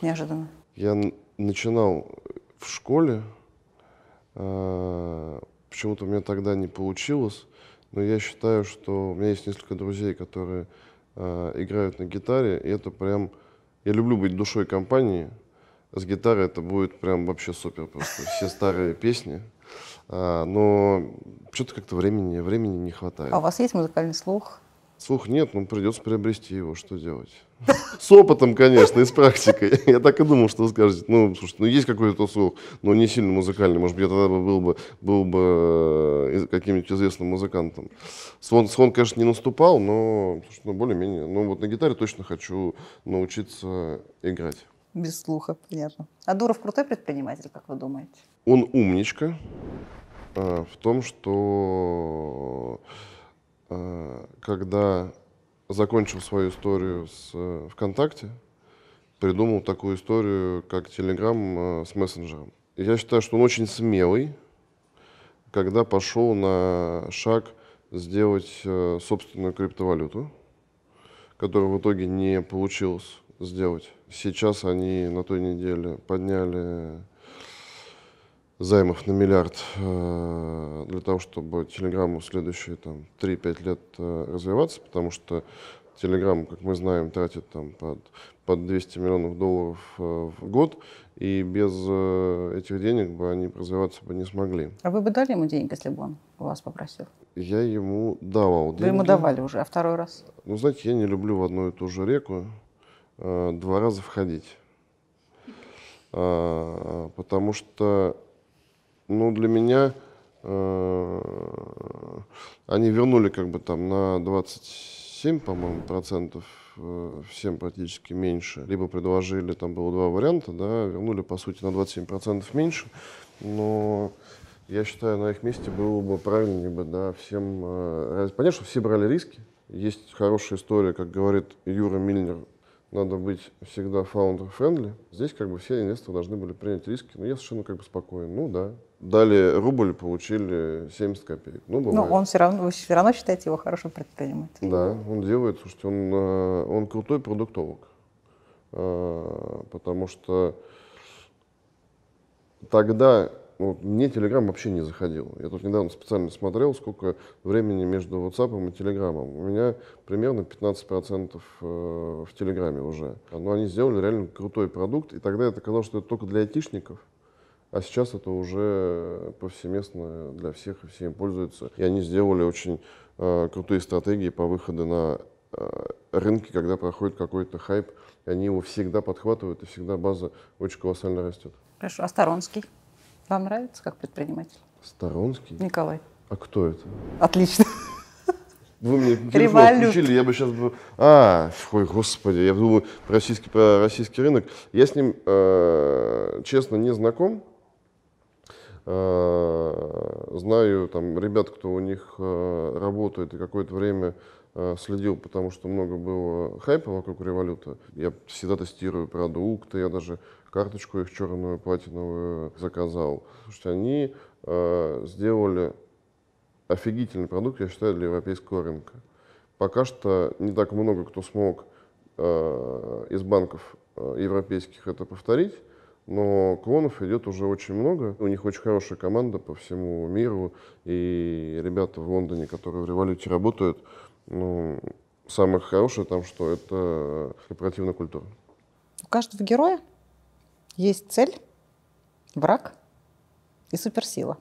Неожиданно. Я начинал э, в школе, а, почему-то у меня тогда не получилось, но я считаю, что у меня есть несколько друзей, которые а, играют на гитаре, и это прям... Я люблю быть душой компании, с гитарой это будет прям вообще супер просто. Все старые песни. А, но что-то как-то времени, времени не хватает. А у вас есть музыкальный слух? Слух нет, ну придется приобрести его, что делать? С опытом, конечно, и с практикой. (laughs) Я так и думал, что вы скажете. Ну, слушай, ну есть какой-то слух, но не сильно музыкальный. Может быть, я тогда был бы, был бы э, каким-нибудь известным музыкантом. Слон, слон конечно, не наступал, но слушай, ну, более-менее. Ну, вот на гитаре точно хочу научиться играть. Без слуха, понятно. А Дуров крутой предприниматель, как вы думаете? Он умничка э, в том, что Э, когда закончил свою историю с э, ВКонтакте, придумал такую историю, как Телеграм э, с мессенджером. я считаю, что он очень смелый, когда пошел на шаг сделать собственную криптовалюту, которую в итоге не получилось сделать. Сейчас они на той неделе подняли займов на миллиард э, для того, чтобы Телеграму в следующие там, 3-5 лет э, развиваться, потому что Telegram, как мы знаем, тратит там под, под 200 миллионов долларов э, в год, и без этих денег бы они развиваться бы не смогли. А вы бы дали ему денег, если бы он у вас попросил? Я ему давал Вы ему давали уже, а второй раз? Ну, знаете, я не люблю в одну и ту же реку два раза входить, а, потому что ну, для меня э, они вернули как бы там на 27, по-моему, процентов э, всем практически меньше. Либо предложили, там было два варианта, да, вернули, по сути, на 27% меньше. Но я считаю, на их месте было бы правильнее бы, да, всем... Э, понятно, что все брали риски. Есть хорошая история, как говорит Юра Мильнер, надо быть всегда founder-friendly. Здесь как бы все инвесторы должны были принять риски. Но ну, я совершенно как бы спокоен. Ну да. Дали рубль, получили 70 копеек. Ну, ну бывает. Но он все равно, вы все равно считаете его хорошим предпринимателем. Да, он делает, что он, э, он крутой продуктовок. Э, потому что тогда ну, мне Telegram вообще не заходил. Я тут недавно специально смотрел, сколько времени между WhatsApp и Telegram. У меня примерно 15% э, в Телеграме уже. Но они сделали реально крутой продукт, и тогда это казалось, что это только для айтишников. А сейчас это уже повсеместно для всех, и все им пользуются. И они сделали очень э, крутые стратегии по выходу на э, рынки, когда проходит какой-то хайп. И они его всегда подхватывают, и всегда база очень колоссально растет. Хорошо, а Сторонский? Вам нравится как предприниматель? Сторонский? Николай. А кто это? Отлично. Вы мне (laughs) телефон отключили, я бы сейчас... Бы... А, ой, господи, я думаю про российский, про российский рынок. Я с ним, э, честно, не знаком. Э, знаю там ребят, кто у них э, работает и какое-то время Э, следил, потому что много было хайпа вокруг революта. Я всегда тестирую продукты, я даже карточку их черную платиновую заказал. Слушайте, они э, сделали офигительный продукт, я считаю, для европейского рынка. Пока что не так много кто смог э, из банков э, европейских это повторить, но клонов идет уже очень много. У них очень хорошая команда по всему миру, и ребята в Лондоне, которые в «Революте» работают, ну, самое хорошее там, что это корпоративная культура. У каждого героя есть цель, враг и суперсила.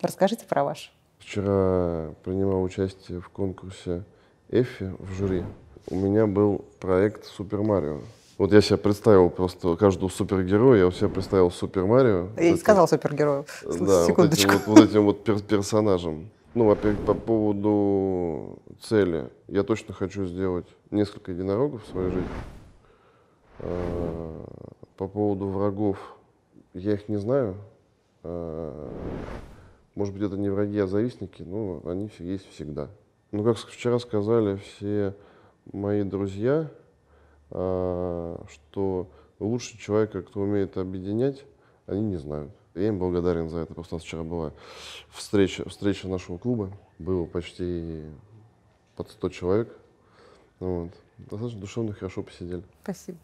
Расскажите про ваш. Вчера принимал участие в конкурсе Эфи в жюри. У меня был проект Супер Марио. Вот я себе представил просто каждого супергероя, я у себя представил Супер Марио. и сказал супергерою. Да, секундочку. вот этим вот, вот, этим вот персонажем. Ну, во-первых по поводу цели. Я точно хочу сделать несколько единорогов в своей жизни. А, по поводу врагов, я их не знаю. А, может быть, это не враги, а завистники, но они есть всегда. Ну, как вчера сказали все мои друзья, а, что лучше человека, кто умеет объединять, они не знают. Я им благодарен за это. Просто у нас вчера была встреча, встреча нашего клуба. Было почти под 100 человек. Вот. Достаточно душевно, хорошо посидели. Спасибо.